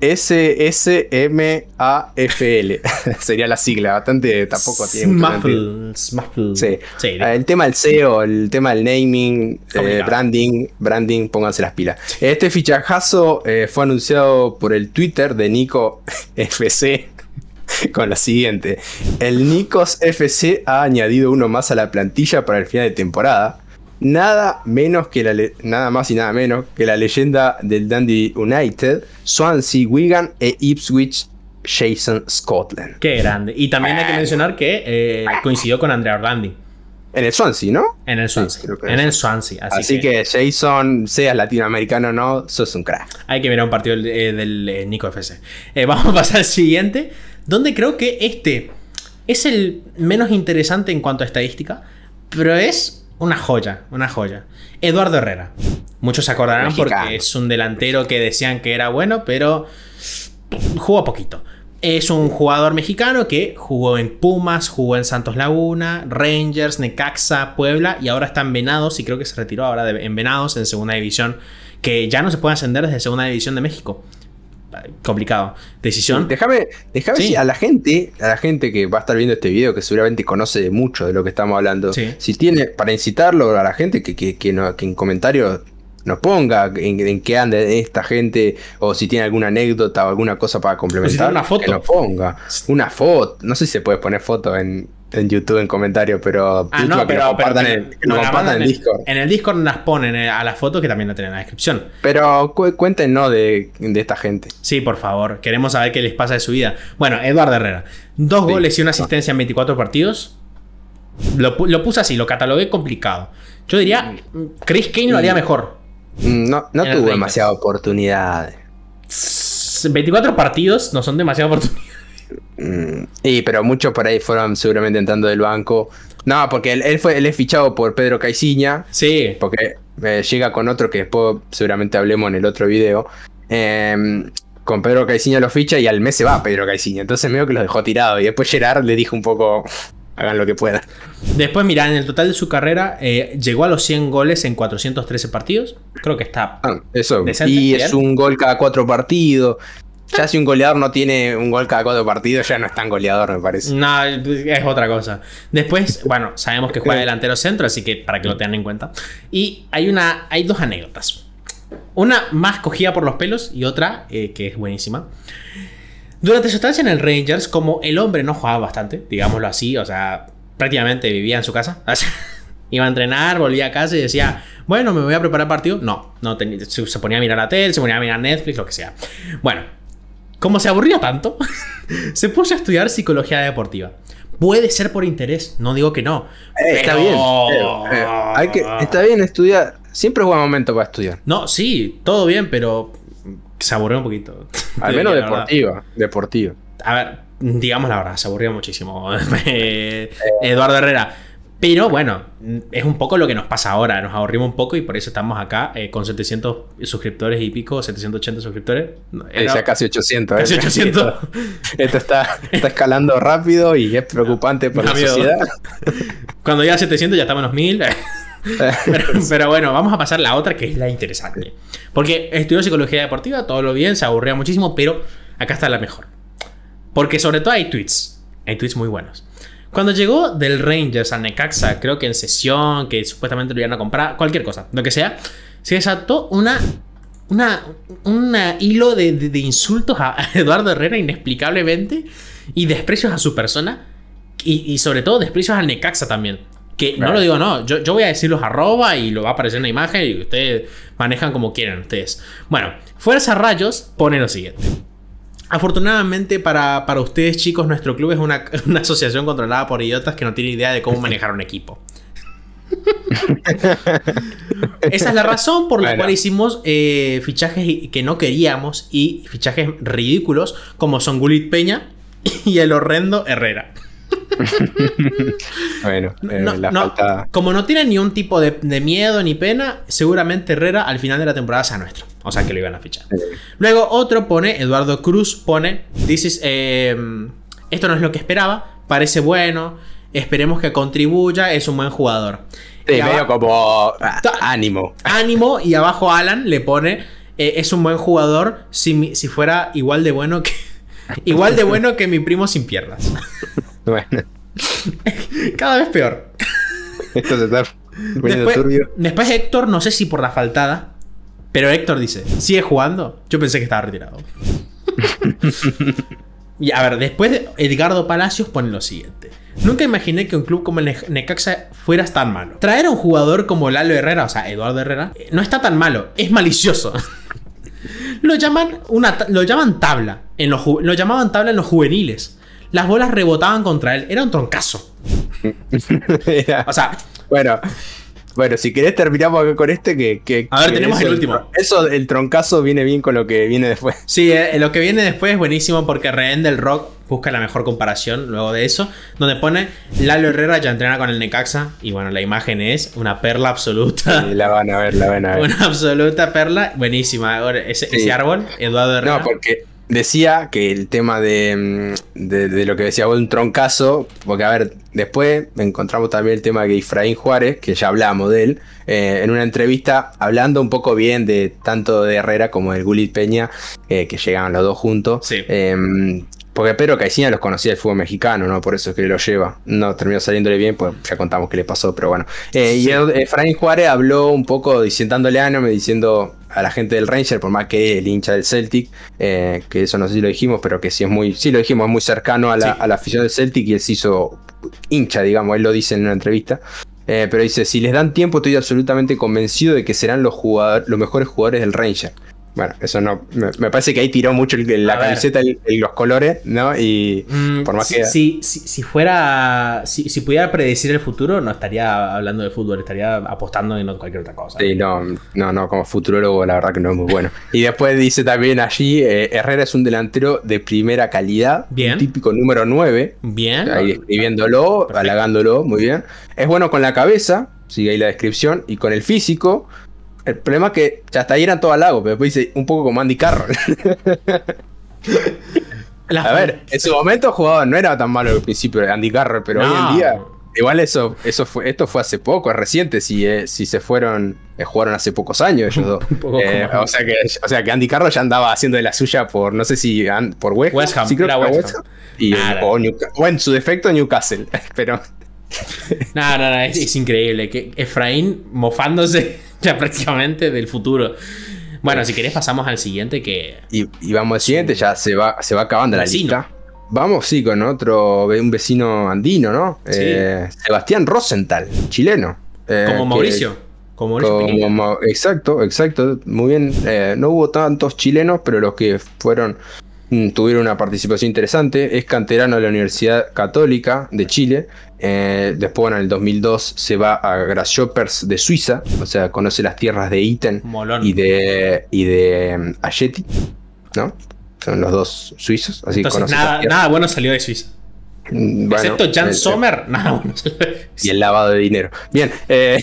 B: S-S-M-A-F-L Sería la sigla, bastante tampoco tiene. Ah, el tema del SEO, el tema del naming, eh, branding, branding, pónganse las pilas. Este fichajazo eh, fue anunciado por el Twitter de Nico FC con la siguiente. El Nikos FC ha añadido uno más a la plantilla para el final de temporada nada menos que la nada más y nada menos que la leyenda del Dandy United, Swansea, Wigan e Ipswich. Jason Scotland. Qué grande.
A: Y también hay que mencionar que eh, coincidió con Andrea Orlandi.
B: En el Swansea, ¿no? En el Swansea. Ah, en el
A: Swansea. Así, que...
B: Jason, seas latinoamericano o no, sos un crack. Hay que mirar un partido eh, del, eh, Nico FC. vamos a pasar al
A: siguiente, donde creo que este es el menos interesante en cuanto a estadística, pero es una joya, una joya. Eduardo Herrera. Muchos se acordarán porque es un delantero que decían que era bueno, pero jugó poquito. Es un jugador mexicano que jugó en Pumas, jugó en Santos Laguna, Rangers, Necaxa, Puebla y ahora está en Venados y creo que se retiró ahora en Venados en Segunda División, que ya no se puede ascender desde Segunda División de México complicado. Decisión. déjame,
B: déjame a la gente, a la gente que va a estar viendo este video, que seguramente conoce mucho de lo que estamos hablando, si tiene, para incitarlo a la gente, que, en comentarios nos ponga en, qué anda esta gente o si tiene alguna anécdota o alguna cosa para complementar. una foto. Que nos ponga. Una foto. No sé si se puede poner foto en, en YouTube en comentarios, pero. Ah, no, pero. en, el Discord.
A: En el Discord nos ponen eh, a la foto que también la tienen en la descripción. Pero cuéntenos de, esta gente. Sí, por favor. Queremos saber qué les pasa de su vida. Bueno, Eduardo Herrera. Dos goles y una asistencia en 24 partidos. Lo, puse así, lo catalogué complicado. Yo diría, Chris Kane lo haría mm. mejor. Mm, no,
B: no tuvo demasiada oportunidad. 24 partidos no son demasiada oportunidad. Mm, y pero muchos por ahí fueron seguramente entrando del banco. No, porque él, fue, él es fichado por Pedro Caiciña. Sí. Porque eh, llega con otro que después seguramente hablemos en el otro video. Em, con Pedro Caiciña lo ficha y al mes se va Pedro Caiciña. Entonces medio que los dejó tirado. Y después Gerard le dijo un poco. Hagan lo que puedan. Después,
A: mirá, en el total de su carrera eh, llegó a los 100 goles en 413 partidos. Creo que está.
B: Ah, eso. y es un gol cada cuatro partidos. Ya si un goleador no tiene un gol cada cuatro partidos, ya no es tan goleador, me parece.
A: No, es otra cosa. Después, bueno, sabemos que juega delantero centro, así que para que lo tengan en cuenta. Y hay una. hay dos anécdotas. Una más cogida por los pelos y otra eh, que es buenísima. Durante su estancia en el Rangers, como el hombre no jugaba bastante, digámoslo así, o sea, prácticamente vivía en su casa. Iba a entrenar, volvía a casa y decía, bueno, me voy a preparar partido. No, no se ponía a mirar la tele, se ponía a mirar Netflix, lo que sea. Bueno, como se aburría tanto, se puso a estudiar psicología deportiva. Puede ser por interés, no digo que no.
B: Eh, está bien. Eh, eh, hay que, está bien estudiar. Siempre es buen momento para estudiar. No, sí, todo bien, pero se aburrió un poquito. Al menos deportiva, deportiva.
A: A ver, digamos la verdad, se aburrió muchísimo. Eduardo Herrera, pero bueno, es un poco lo que nos pasa ahora. Nos aburrimos un poco y por eso estamos acá eh, con 700 suscriptores y pico, 780 suscriptores. casi 800. ¿eh? Casi 800.
B: Esto, está, está, escalando rápido y es preocupante para la sociedad. Cuando
A: llega a 700 ya estamos en 1000. Eh. pero, bueno, vamos a pasar a la otra que es la interesante. Porque estudió psicología deportiva, todo lo bien, se aburría muchísimo, pero acá está la mejor. Porque sobre todo hay tweets. Hay tweets muy buenos. Cuando llegó del Rangers al Necaxa, creo que en sesión, que supuestamente lo iban a comprar, cualquier cosa, lo que sea, se desató una una, una, hilo de, insultos a Eduardo Herrera inexplicablemente y desprecios a su persona y, sobre todo desprecios al Necaxa también. Que no lo digo, no, yo, yo, voy a decir los arroba y lo va a aparecer en la imagen y ustedes manejan como quieran ustedes. Bueno, Fuerza Rayos pone lo siguiente. Afortunadamente para, ustedes chicos, nuestro club es una, asociación controlada por idiotas que no tienen idea de cómo manejar un equipo. Esa es la razón por la cual hicimos eh, fichajes que no queríamos y fichajes ridículos como son Gulit Peña y el horrendo Herrera.
B: bueno, eh,
A: Como no tiene ni un tipo de, miedo ni pena, seguramente Herrera al final de la temporada sea nuestro. O sea que lo iban a fichar. Luego otro pone, Eduardo Cruz pone, This em, esto no es lo que esperaba, parece bueno, esperemos que contribuya, es un buen jugador.
B: como ah, ánimo.
A: Ánimo y abajo Alan le pone, eh, es un buen jugador si, fuera igual de bueno que... Igual de bueno que mi primo sin piernas.
B: Bueno. Cada vez peor. Esto se está después, turbio.
A: Después Héctor, no sé si por la faltada, pero Héctor dice, ¿sigue jugando? Yo pensé que estaba retirado. y a ver, después Edgardo Palacios pone lo siguiente. Nunca imaginé que un club como el Necaxa fuera tan malo. Traer a un jugador como Lalo Herrera, o sea, Eduardo Herrera, eh, no está tan malo, es malicioso. lo, llaman una lo llaman tabla, en los lo llamaban tabla en los juveniles las bolas rebotaban contra él. Era un troncazo.
B: o sea. Bueno. Bueno, si querés terminamos con este que... a ver, tenemos el último. Eso, el troncazo viene bien con lo que viene después. Sí,
A: eh, eh, lo que viene después es buenísimo porque Rehén del Rock busca la mejor comparación luego de eso, donde pone Lalo Herrera ya entrena con el Necaxa y bueno, la imagen es una perla absoluta. Sí, la van a ver, la van a ver. Una
B: absoluta perla,
A: buenísima. Ese, ese árbol,
B: Eduardo Herrera. No, porque decía que el tema mm, de, lo que decía vos, un troncazo, porque a ver, después encontramos también el tema de Efraín Juárez, que ya hablamos de él, eh, en una entrevista hablando un poco bien de tanto de Herrera como del Gulit Peña, eh, que llegaban los dos juntos, sí. Em, porque Pedro Caicina los conocía del fútbol mexicano, ¿no? Por eso es que lo lleva. No terminó saliéndole bien, pues ya contamos qué le pasó, pero bueno. Eh, y eh, Frank Juárez habló un poco disentándole a me diciendo a la gente del Ranger, por más que el hincha del Celtic, eh, que eso no sé si lo dijimos, pero que sí es muy, sí lo dijimos, es muy cercano a la, afición del Celtic y él se hizo hincha, digamos, él lo dice en una entrevista. pero dice, si les dan tiempo estoy absolutamente convencido de que serán los, los mejores jugadores del Ranger. Bueno, eso no. Me, parece que ahí tiró mucho la camiseta, y los colores, ¿no? Y mm, por más si, que. Si,
A: si, si fuera. Si, pudiera predecir el futuro, no estaría hablando de fútbol, estaría apostando en cualquier otra cosa.
B: Sí, no, no, no, como futurólogo, la verdad que no es muy bueno. y después dice también allí: eh, Herrera es un delantero de primera calidad. Bien. Típico número 9. Bien. Ahí escribiéndolo, halagándolo, muy bien. Es bueno con la cabeza, sigue ahí la descripción, y con el físico. El problema es que hasta ahí eran todos lagos, pero después dice, un poco como Andy Carroll. a ver, en su momento jugaba, no era tan malo al principio Andy Carroll, pero hoy en día. Igual eso, eso fue, esto fue hace poco, es reciente, si, eh, si se fueron, eh, jugaron hace pocos años ellos dos. Eh, o, sea que, o sea que Andy Carroll ya andaba haciendo de la suya por, no sé si por West, West Ham, sí creo que West, o, en su defecto Newcastle, pero... No, no,
A: es, es increíble que Efraín mofándose ya prácticamente del futuro.
B: Bueno, si querés pasamos al siguiente que... Y, vamos al siguiente, ya se va, se va acabando la lista. Vamos, sí, con otro, un vecino andino, ¿no? Eh, Sebastián Rosenthal, chileno. Eh, como Mauricio. como, Mauricio exacto, exacto. Muy bien. Eh, no hubo tantos chilenos, pero los que fueron Mm, tuvieron una participación interesante. Es canterano de la Universidad Católica de Chile. Eh, después, en el 2002 se va a Grasshoppers de Suiza. O sea, conoce las tierras de Iten y de, y de mm, Ayeti. ¿No? Son los dos suizos. Así nada, bueno salió de Suiza. Mm, Excepto Jan Sommer, nada Y el lavado de dinero. Bien, eh,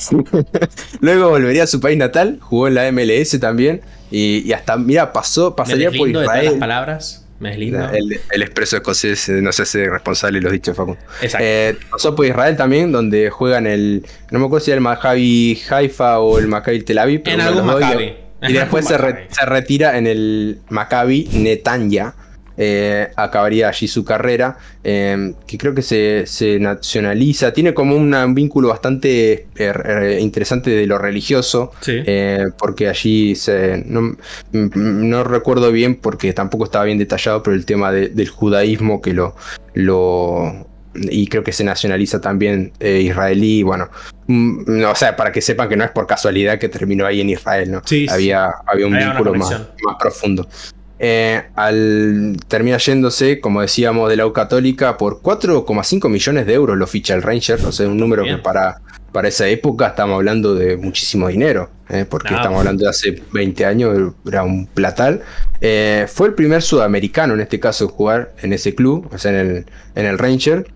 B: luego volvería a su país natal, jugó en la MLS también. Y, hasta, mira, pasó, pasaría por Israel. De las
A: palabras. Me El,
B: el, expreso escocés eh, no si es responsable de los dichos, Facundo. Exacto. Eh, pasó por Israel también, donde juegan el. No me acuerdo si era el Maccabi Haifa o el Maccabi Tel Aviv. Pero en algún Maccabi. Y, después se, se, retira en el Maccabi Netanya eh, acabaría allí su carrera, em, que creo que se, nacionaliza, tiene como un vínculo bastante eh, interesante de lo religioso, eh, porque allí no, recuerdo bien, porque tampoco estaba bien detallado, pero el tema del judaísmo que lo, y creo que se nacionaliza también israelí, bueno, mm, o sea, para que sepan que no es por casualidad que terminó ahí en Israel, ¿no? había, había un vínculo más, más profundo. Eh, al, termina yéndose, como decíamos, de la U Católica por 4,5 millones de euros lo ficha el Ranger. O sea, un número que para, para esa época estamos hablando de muchísimo dinero. Eh, porque ah. estamos hablando de hace 20 años, era un platal. Eh, fue el primer sudamericano en este caso en jugar en ese club, o sea, en el, en el Ranger.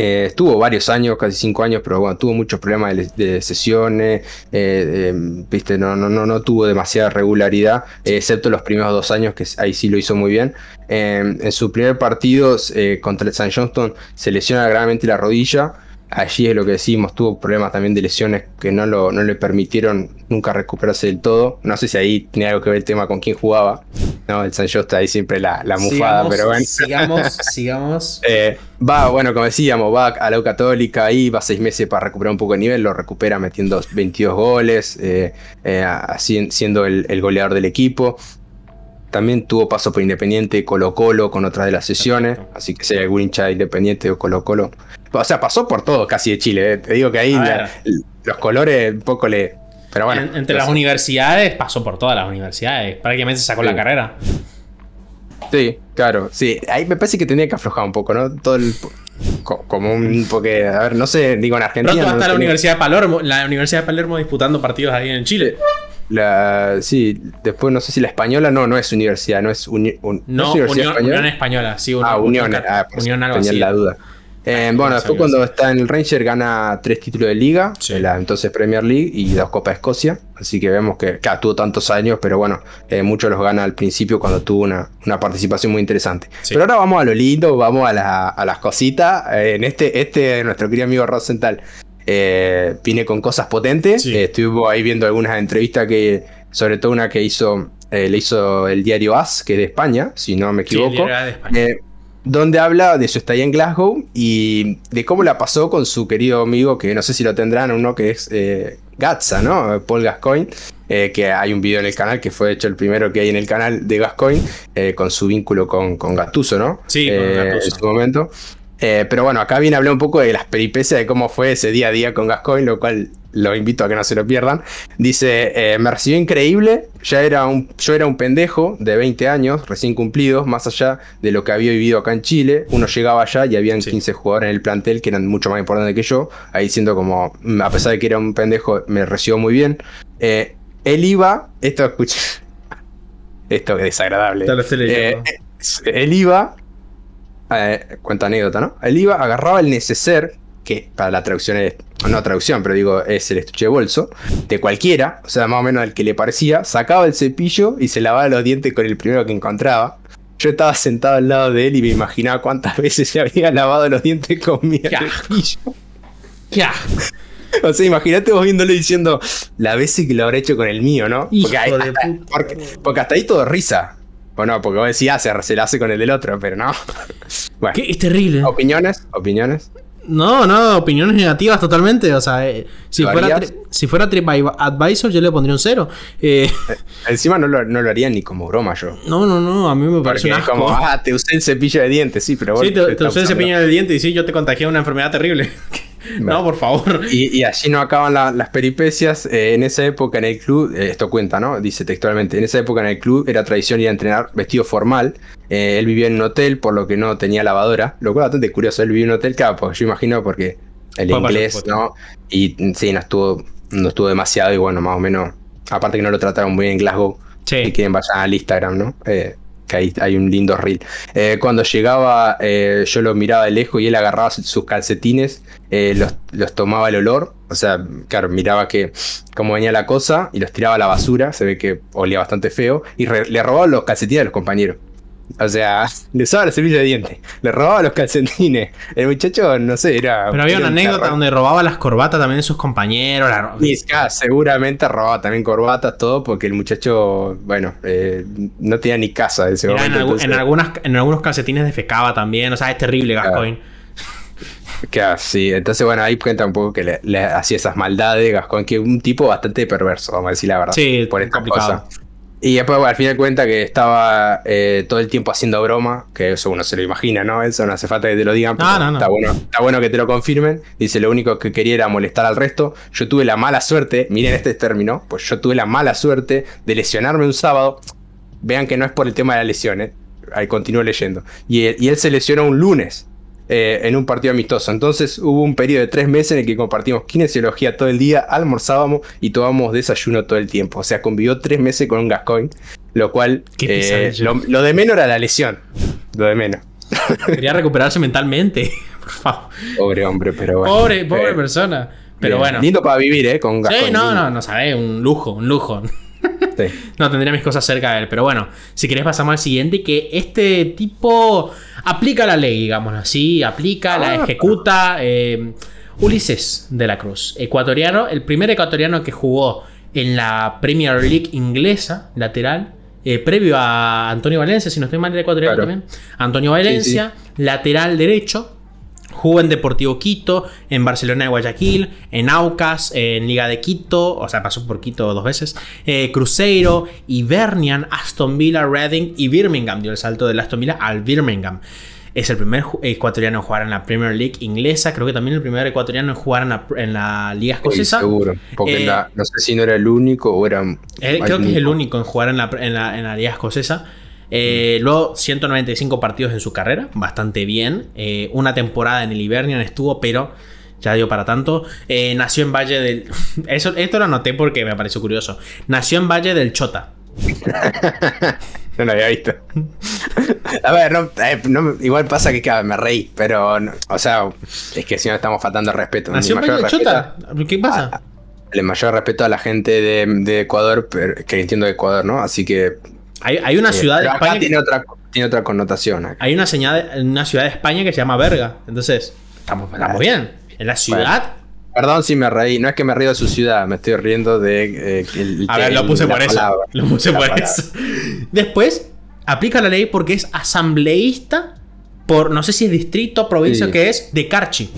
B: Eh, estuvo varios años, casi cinco años, pero bueno, tuvo muchos problemas de, sesiones, eh, viste, no, no, no, no tuvo demasiada regularidad, eh, excepto los primeros dos años, que ahí sí lo hizo muy bien. en su primer partido contra el San Johnston se lesiona gravemente la rodilla allí es lo que decimos, tuvo problemas también de lesiones que no, no le permitieron nunca recuperarse del todo. No sé si ahí tenía algo que ver el tema con quién jugaba. No, el Sancho está ahí siempre la, mufada, sigamos, pero Sigamos,
A: sigamos.
B: Eh, va, bueno, como decíamos, va a la Católica ahí, va seis meses para recuperar un poco de nivel, lo recupera metiendo 22 goles, eh, eh, siendo el, goleador del equipo. También tuvo paso por Independiente Colo Colo con otras de las sesiones, así que si hay algún hincha de Independiente o Colo Colo, o sea, pasó por todo casi de Chile. Eh. Te digo que ahí los colores un poco le. Pero bueno. entre las
A: universidades, pasó por todas las universidades. Prácticamente se sacó la carrera.
B: Sí, claro. Sí, ahí me parece que tenía que aflojar un poco, ¿no? Todo el. como un. Porque, a ver, no sé, digo en Argentina. Pronto va a estar la Universidad de Palermo, la Universidad de Palermo disputando partidos ahí en Chile. La, sí, después no sé si la española, no, no es universidad, no es, no, unión,
A: española. sí, una, ah, unión,
B: ah, unión ah, algo la duda. Eh, ah, bueno, después cuando está en el Ranger gana tres títulos de liga, la entonces Premier League y dos Copas de Escocia. Así que vemos que claro, ah, tuvo tantos años, pero bueno, eh, muchos los gana al principio cuando tuvo una, participación muy interesante. Pero ahora vamos a lo lindo, vamos a, las cositas. Eh, en este, este, nuestro querido amigo Rosenthal vine con cosas potentes. estuvo ahí viendo algunas entrevistas que, sobre todo una que hizo le hizo el diario AS, que es de España, si no me equivoco. Sí, donde habla de su estadía en Glasgow y de cómo la pasó con su querido amigo, que no sé si lo tendrán uno, que es eh, Gatza, ¿no? Paul Gascoigne, eh, que hay un video en el canal, que fue hecho el primero que hay en el canal de Gascoigne, eh, con su vínculo con, con ¿no? Sí, con en su momento. pero bueno, acá viene a hablar un poco de las peripecias de cómo fue ese día a día con Gascoigne, lo cual lo invito a que no se lo pierdan. Dice, eh, me recibió increíble, ya era un, yo era un pendejo de 20 años, recién cumplidos, más allá de lo que había vivido acá en Chile. Uno llegaba allá y habían 15 jugadores en el plantel que eran mucho más importantes que yo, ahí siendo como, mm, a pesar de que era un pendejo, me recibió muy bien. Eh, él esto escuché, esto es desagradable. Eh, eh, él iba, eh, cuenta anécdota, ¿no? Él iba, agarraba el neceser que para la traducción es, no traducción, pero digo, es el estuche de bolso, de cualquiera, o sea, más o menos al que le parecía, sacaba el cepillo y se lavaba los dientes con el primero que encontraba. Yo estaba sentado al lado de él y me imaginaba cuántas veces se había lavado los dientes con mi cepillo. Ya. O sea, imagínate vos viéndolo diciendo la veces que lo habré hecho con el mío, ¿no? porque, hasta, Porque, hasta ahí todo risa. no, porque vos decías, ah, se, se la hace con el del otro, pero no. Bueno. Es terrible. Opiniones, opiniones.
A: No, no, opiniones negativas totalmente. O sea, eh, si, fuera si fuera TripAdvisor, yo le pondría un cero. Eh, eh, encima
B: no lo, haría ni como broma yo.
A: No, no, no, a mí me parece es como, ah,
B: te usé el cepillo de dientes, sí, pero bueno. Sí, te, usé el cepillo de
A: dientes y sí, yo te contagié una enfermedad terrible.
B: No, por favor. Y, allí no acaban las peripecias. Eh, en esa época en el club, eh, esto cuenta, ¿no? Dice textualmente, en esa época en el club era tradición ir a entrenar vestido formal. Eh, él vivía en un hotel, por lo que no tenía lavadora. Lo cual es bastante curioso, él vivía en un hotel, capo, pues yo imagino, porque el inglés, ¿no? Y sí, no estuvo, no estuvo demasiado y bueno, más o menos. Aparte que no lo trataron muy bien en Glasgow. Sí. Y quieren vayan al Instagram, ¿no? Eh, que ahí hay un lindo reel. Eh, cuando llegaba, eh, yo lo miraba de lejos y él agarraba sus calcetines, eh, los, tomaba el olor. O sea, claro, miraba que cómo venía la cosa y los tiraba a la basura. Se ve que olía bastante feo. Y le robaba los calcetines a los compañeros. O sea, le usaba el servicio de dientes, le robaba los calcetines. El muchacho, no sé, era. Pero había una anécdota donde robaba las corbatas también de sus compañeros. La... seguramente robaba también corbatas, todo, porque el muchacho, bueno, eh, no tenía ni casa en,
A: algunas, en algunos calcetines defecaba también. O sea, es terrible, Gascoigne.
B: Claro. Ah, sí. Entonces, bueno, ahí cuenta un poco que le, hacía esas maldades, Gascoigne, que es un tipo bastante perverso, vamos a decir la verdad. Sí, por esta complicado. Y después, al final cuenta que estaba eh, todo el tiempo haciendo broma, que eso uno se lo imagina, ¿no? Eso no hace falta que te lo digan, no, Está, bueno, está bueno que te lo confirmen. Dice, lo único que quería era molestar al resto. Yo tuve la mala suerte, miren este término, pues yo tuve la mala suerte de lesionarme un sábado. Vean que no es por el tema de las lesiones, eh. ahí continúo leyendo. y él se lesionó un lunes. Eh, en un partido amistoso. Entonces hubo un periodo de tres meses en el que compartimos kinesiología todo el día, almorzábamos y tomábamos desayuno todo el tiempo. O sea, convivió tres meses con un Gascoigne, lo cual eh, lo, de menos era la lesión. Lo de menos. Quería recuperarse mentalmente, por favor. Pobre hombre, pero bueno. Pobre, pobre eh, persona. Pero bueno. Lindo para vivir, ¿eh? Con Gascoigne. Sí, no, no, no,
A: no un lujo, un lujo no tendría mis cosas cerca de él, pero bueno, si querés pasamos al siguiente, que este tipo aplica la ley, digamos así, aplica, la ah. ejecuta. Eh, Ulises de la Cruz, ecuatoriano, el primer ecuatoriano que jugó en la Premier League inglesa, lateral, eh, previo a Antonio Valencia, si no estoy mal, de ecuatoriano también. Antonio Valencia, lateral derecho, Jugó en Deportivo Quito, en Barcelona de Guayaquil, en Aucas, en Liga de Quito, o sea, pasó por Quito dos veces, eh, Cruzeiro, Hibernian, Aston Villa, Reading y Birmingham. Dio el salto del Aston Villa al Birmingham. Es el primer ecuatoriano en jugar en la Premier League inglesa. Creo que también el primer ecuatoriano en jugar en la,
B: Liga Escocesa. seguro. Porque eh, no sé si no era el único o era. Eh, creo que es el
A: único en jugar en la, en la, en la Liga Escocesa. Eh, luego 195 partidos en su carrera, bastante bien. Eh, una temporada en el Hibernian estuvo, pero ya dio para tanto. Eh, nació en Valle del... Eso, esto lo anoté porque me pareció curioso. Nació en Valle del Chota.
B: no lo había visto. A ver, eh, no, igual pasa que me reí, pero, o sea, es que si no estamos faltando respeto. ¿Nació en Valle del Chota? ¿Qué pasa? Ah, ah, el mayor respeto a la gente de, Ecuador, que entiendo de Ecuador, ¿no? Así que hay, una ciudad de España. tiene, otra, tiene otra connotación.
A: Hay una, señal, una ciudad de España que se llama Verga. Entonces, estamos, bien. En la ciudad.
B: Perdón si me reí, no es que me río de su ciudad, me estoy riendo de. Eh, a ver, lo puse por eso. lo puse por eso.
A: Después, aplica la ley porque es asambleísta por
B: no sé si es distrito,
A: provincia, que es
B: de Carchi.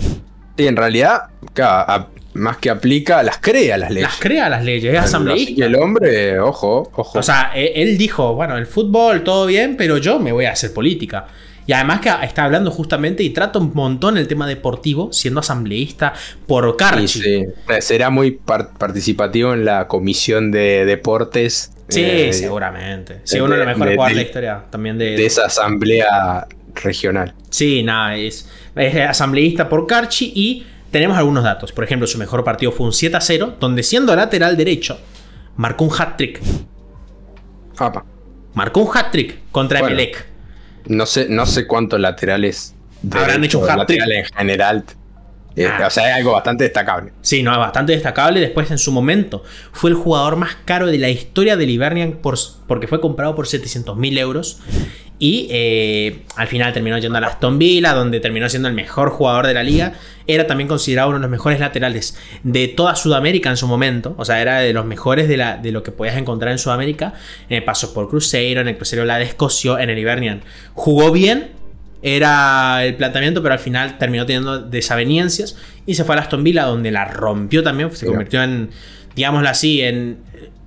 B: Sí, en realidad, claro, más que aplica, las crea las leyes. Las crea las leyes, es asambleísta. Y el hombre, ojo, ojo. O sea,
A: e, él dijo, bueno, el fútbol, todo bien, pero yo me voy a hacer política. Y además que está hablando justamente y trata un montón el tema deportivo, siendo asambleísta por
B: Carchi. Eh, será muy participativo en la comisión de deportes. Sí, eh, seguramente. Sí, uno de los mejores de la historia
A: también de... esa
B: asamblea regional.
A: Sí, nada, es asambleísta por Carchi y tenemos algunos datos. Por ejemplo, su mejor partido fue un 7 a 0, donde siendo lateral derecho, marcó un hat trick.
B: Marcó un hat trick contra Emelec. No sé, no sé cuántos laterales habrán hecho un hat trick. En general. Eh, ah. O sea, es algo bastante destacable. Sí, no,
A: es bastante destacable. Después, en su momento, fue el jugador más caro de la historia del Iberian por, porque fue comprado por 700 mil euros y eh, al final terminó yendo a la Aston Villa, donde terminó siendo el mejor jugador de la liga. Era también considerado uno de los mejores laterales de toda Sudamérica en su momento. O sea, era de los mejores de, la, de lo que podías encontrar en Sudamérica. Eh, pasó por Cruzeiro, en el Cruzeiro la descoció, en el Ibernian. Jugó bien, era el planteamiento, pero al final terminó teniendo desavenencias y se fue a la Aston Villa, donde la rompió también. Se convirtió en, digámoslo así, en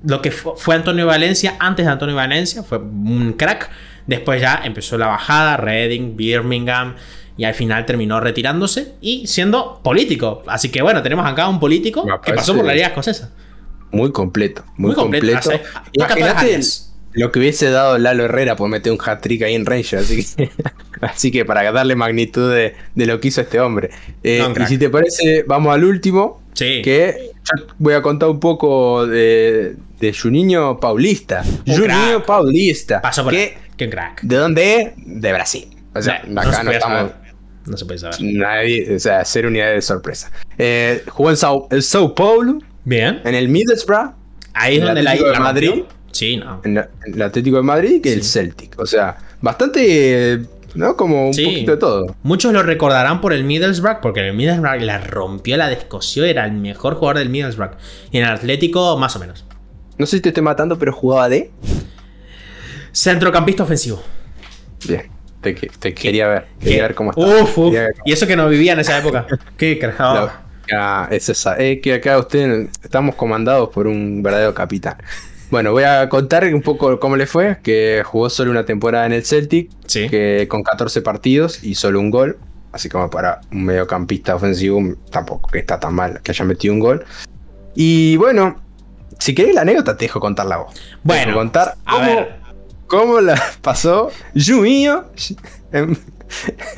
A: lo que fue Antonio Valencia antes de Antonio Valencia. Fue un crack Después ya empezó la bajada, Reading, Birmingham, y al final terminó retirándose y siendo político. Así que bueno, tenemos acá un político que pasó por la Liga
B: Escocesa. Muy completo, muy, completo. lo que hubiese dado Lalo Herrera por pues meter un hat-trick ahí en Rangers. Así que, que para darle magnitud de, lo que hizo este hombre. Eh, y si te parece, vamos al último. Sí. Que voy a contar un poco de, de Juninho Paulista. Juninho Paulista. por que, Qué crack. ¿De dónde De Brasil. O sea, no, acá no, estamos. No se puede saber. Nadie, o sea, ser unidad de sorpresa. Eh, jugó en Sao, Paulo. Bien. En el Middlesbrough. Ahí es donde la, de Madrid. Sí, no. En, el Atlético de Madrid y el Celtic. O sea, bastante. ¿No? Como un poquito de todo. Muchos lo recordarán por el Middlesbrough, porque el
A: Middlesbrough la rompió, la descosió era el mejor jugador del Middlesbrough. Y en el Atlético, más o menos.
B: No sé si te estoy matando, pero jugaba de.
A: Centrocampista ofensivo.
B: Bien. Te, quería ver. Quería ver cómo está... Y eso que no vivía en esa época. Qué carajo. Ah, es esa. Es que acá usted, estamos comandados por un verdadero capitán. Bueno, voy a contar un poco cómo le fue, que jugó solo una temporada en el Celtic, sí. que con 14 partidos y solo un gol, así como para un mediocampista ofensivo tampoco que está tan mal que haya metido un gol. Y bueno, si querés la anécdota te dejo contar la voz. Bueno, contar a ver cómo la pasó Juninho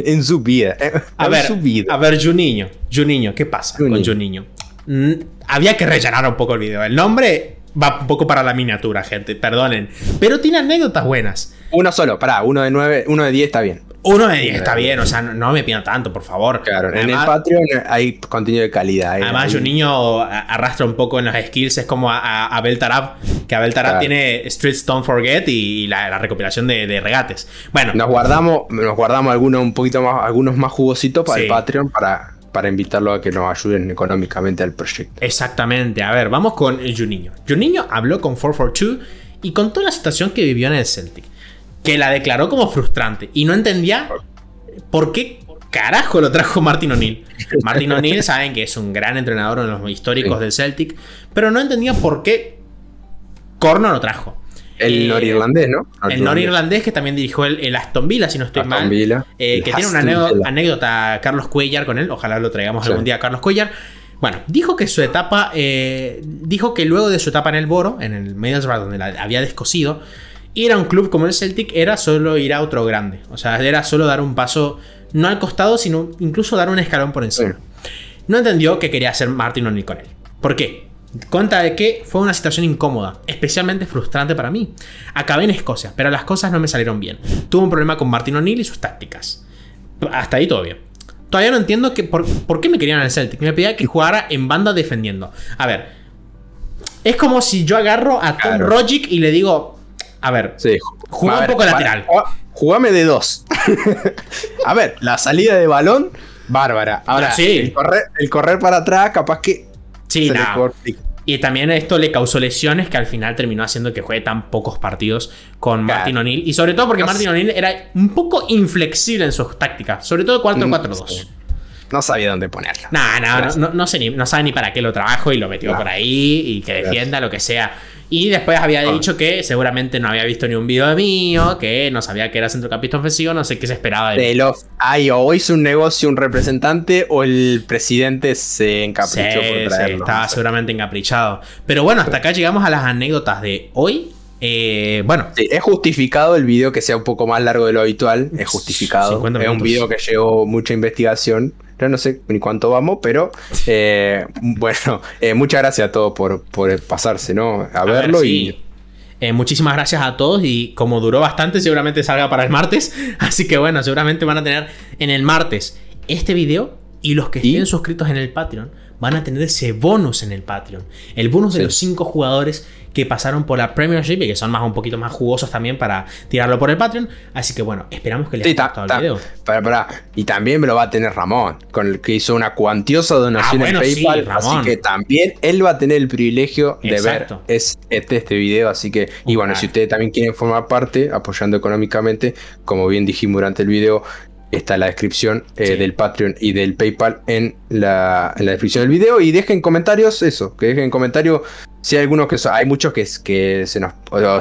B: en, su vida. a, ver, su
A: vida. a ver, Juninho, Juninho, ¿qué pasa
B: con Juninho?
A: Mm, había que rellenar un poco el video. El nombre va un poco para la miniatura, gente, perdonen.
B: Pero tiene anécdotas buenas. Uno solo, pará, uno de nueve, uno de diez está bien.
A: Uno de está bien, o sea, no, me pidan tanto, por favor. Claro, en el Patreon
B: hay contenido de calidad. ¿eh? además,
A: Juninho niño arrastra un poco en las skills, es como a, Abel Tarab, que Abel Tarab tiene Streets Don't Forget y la, recopilación de, regates. Bueno. Nos guardamos,
B: nos guardamos algunos un poquito más, algunos más jugositos para el Patreon para para invitarlo a que nos ayuden económicamente al proyecto.
A: Exactamente. A ver, vamos con Juninho. Juninho habló con 442 y contó la situación que vivió en el Celtic que la declaró como frustrante y no entendía por qué carajo lo trajo Martin O'Neill. Martin O'Neill saben que es un gran entrenador, en los históricos del Celtic, pero no entendía por qué Corno lo trajo. El eh, norirlandés, ¿no? el norirlandés que también dirigió el, Aston Villa, si no estoy mal. Villa, eh, que tiene una anécdota, Carlos Cuellar con él. Ojalá lo traigamos algún día a Carlos Cuellar. Bueno, dijo que su etapa. Eh, dijo que luego de su etapa en el Boro, en el Middlesbrough, donde la había descosido, ir a un club como el Celtic era solo ir a otro grande. O sea, era solo dar un paso, no al costado, sino incluso dar un escalón por encima. No entendió que quería hacer Martin O'Neill con él. ¿Por qué? Cuenta de que fue una situación incómoda, especialmente frustrante para mí. Acabé en Escocia, pero las cosas no me salieron bien. Tuve un problema con Martin O'Neill y sus tácticas. Hasta ahí todo bien. Todavía no entiendo que por, qué me querían al Celtic. Me pedía que jugara en banda defendiendo. A ver, es como si yo agarro a Tom Rogic y le digo,
B: a ver, sí, un poco lateral. Jugame de dos. a ver, la salida de balón, bárbara. Ahora, sí. el, correr, el, correr, para atrás, capaz que. Sí,
A: Y también esto le causó lesiones que al final terminó haciendo que juegue tan pocos partidos con Martin O'Neill. Y sobre todo porque Martin O'Neill era un poco inflexible en sus tácticas, sobre todo 4-4-2 no sabía dónde ponerlo. No, no, no, no, sé ni, sabe ni para qué lo trabajo y lo metió por ahí y que defienda lo que sea. Y después había dicho que seguramente no había visto ni un video mío, que no sabía que era centrocampista ofensivo, no sé qué se esperaba de,
B: él ay, o hizo un negocio un representante o el presidente se encaprichó por estaba
A: seguramente encaprichado. Pero bueno, hasta acá llegamos a las anécdotas de hoy. Eh,
B: bueno. es justificado el video que sea un poco más largo de lo habitual. Es justificado. Es un video que llevó mucha investigación no sé ni cuánto vamos, pero eh, bueno, eh, muchas gracias a todos por, pasarse, ¿no? A, ah, verlo y. Eh, muchísimas gracias
A: a todos y como duró bastante, seguramente salga para el martes. Así que bueno, seguramente van a tener en el martes este video y los que estén suscritos en el Patreon van a tener ese bonus en el Patreon. El bonus de los cinco jugadores que pasaron por la Premiership y que son más un poquito más jugosos también para tirarlo por el Patreon. Así que bueno, esperamos que les haya gustado el
B: video. Y también me lo va a tener Ramón, con el que hizo una cuantiosa donación en ah, PayPal. así que también él va a tener el privilegio de ver este, este, video. Así que, y bueno, si ustedes también quieren formar parte, apoyando económicamente, como bien dijimos durante el video, está la descripción eh, del Patreon y del PayPal en la, en la, descripción del video. Y dejen comentarios eso, que dejen comentarios. Si hay algunos que hay muchos que, que se nos.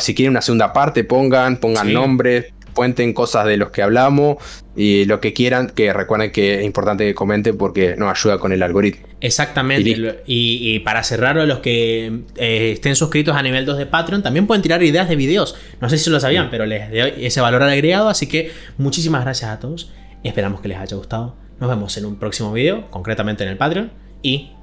B: si quieren una segunda parte, pongan, pongan nombres, cuenten cosas de los que hablamos y lo que quieran, que recuerden que es importante que comenten porque nos ayuda con el algoritmo.
A: Exactamente. Y, para cerrarlo los que eh, estén suscritos a nivel 2 de Patreon también pueden tirar ideas de videos. No sé si lo sabían, pero les doy ese valor agregado. Así que muchísimas gracias a todos. Esperamos que les haya gustado. Nos vemos en un próximo video, concretamente en el Patreon. Y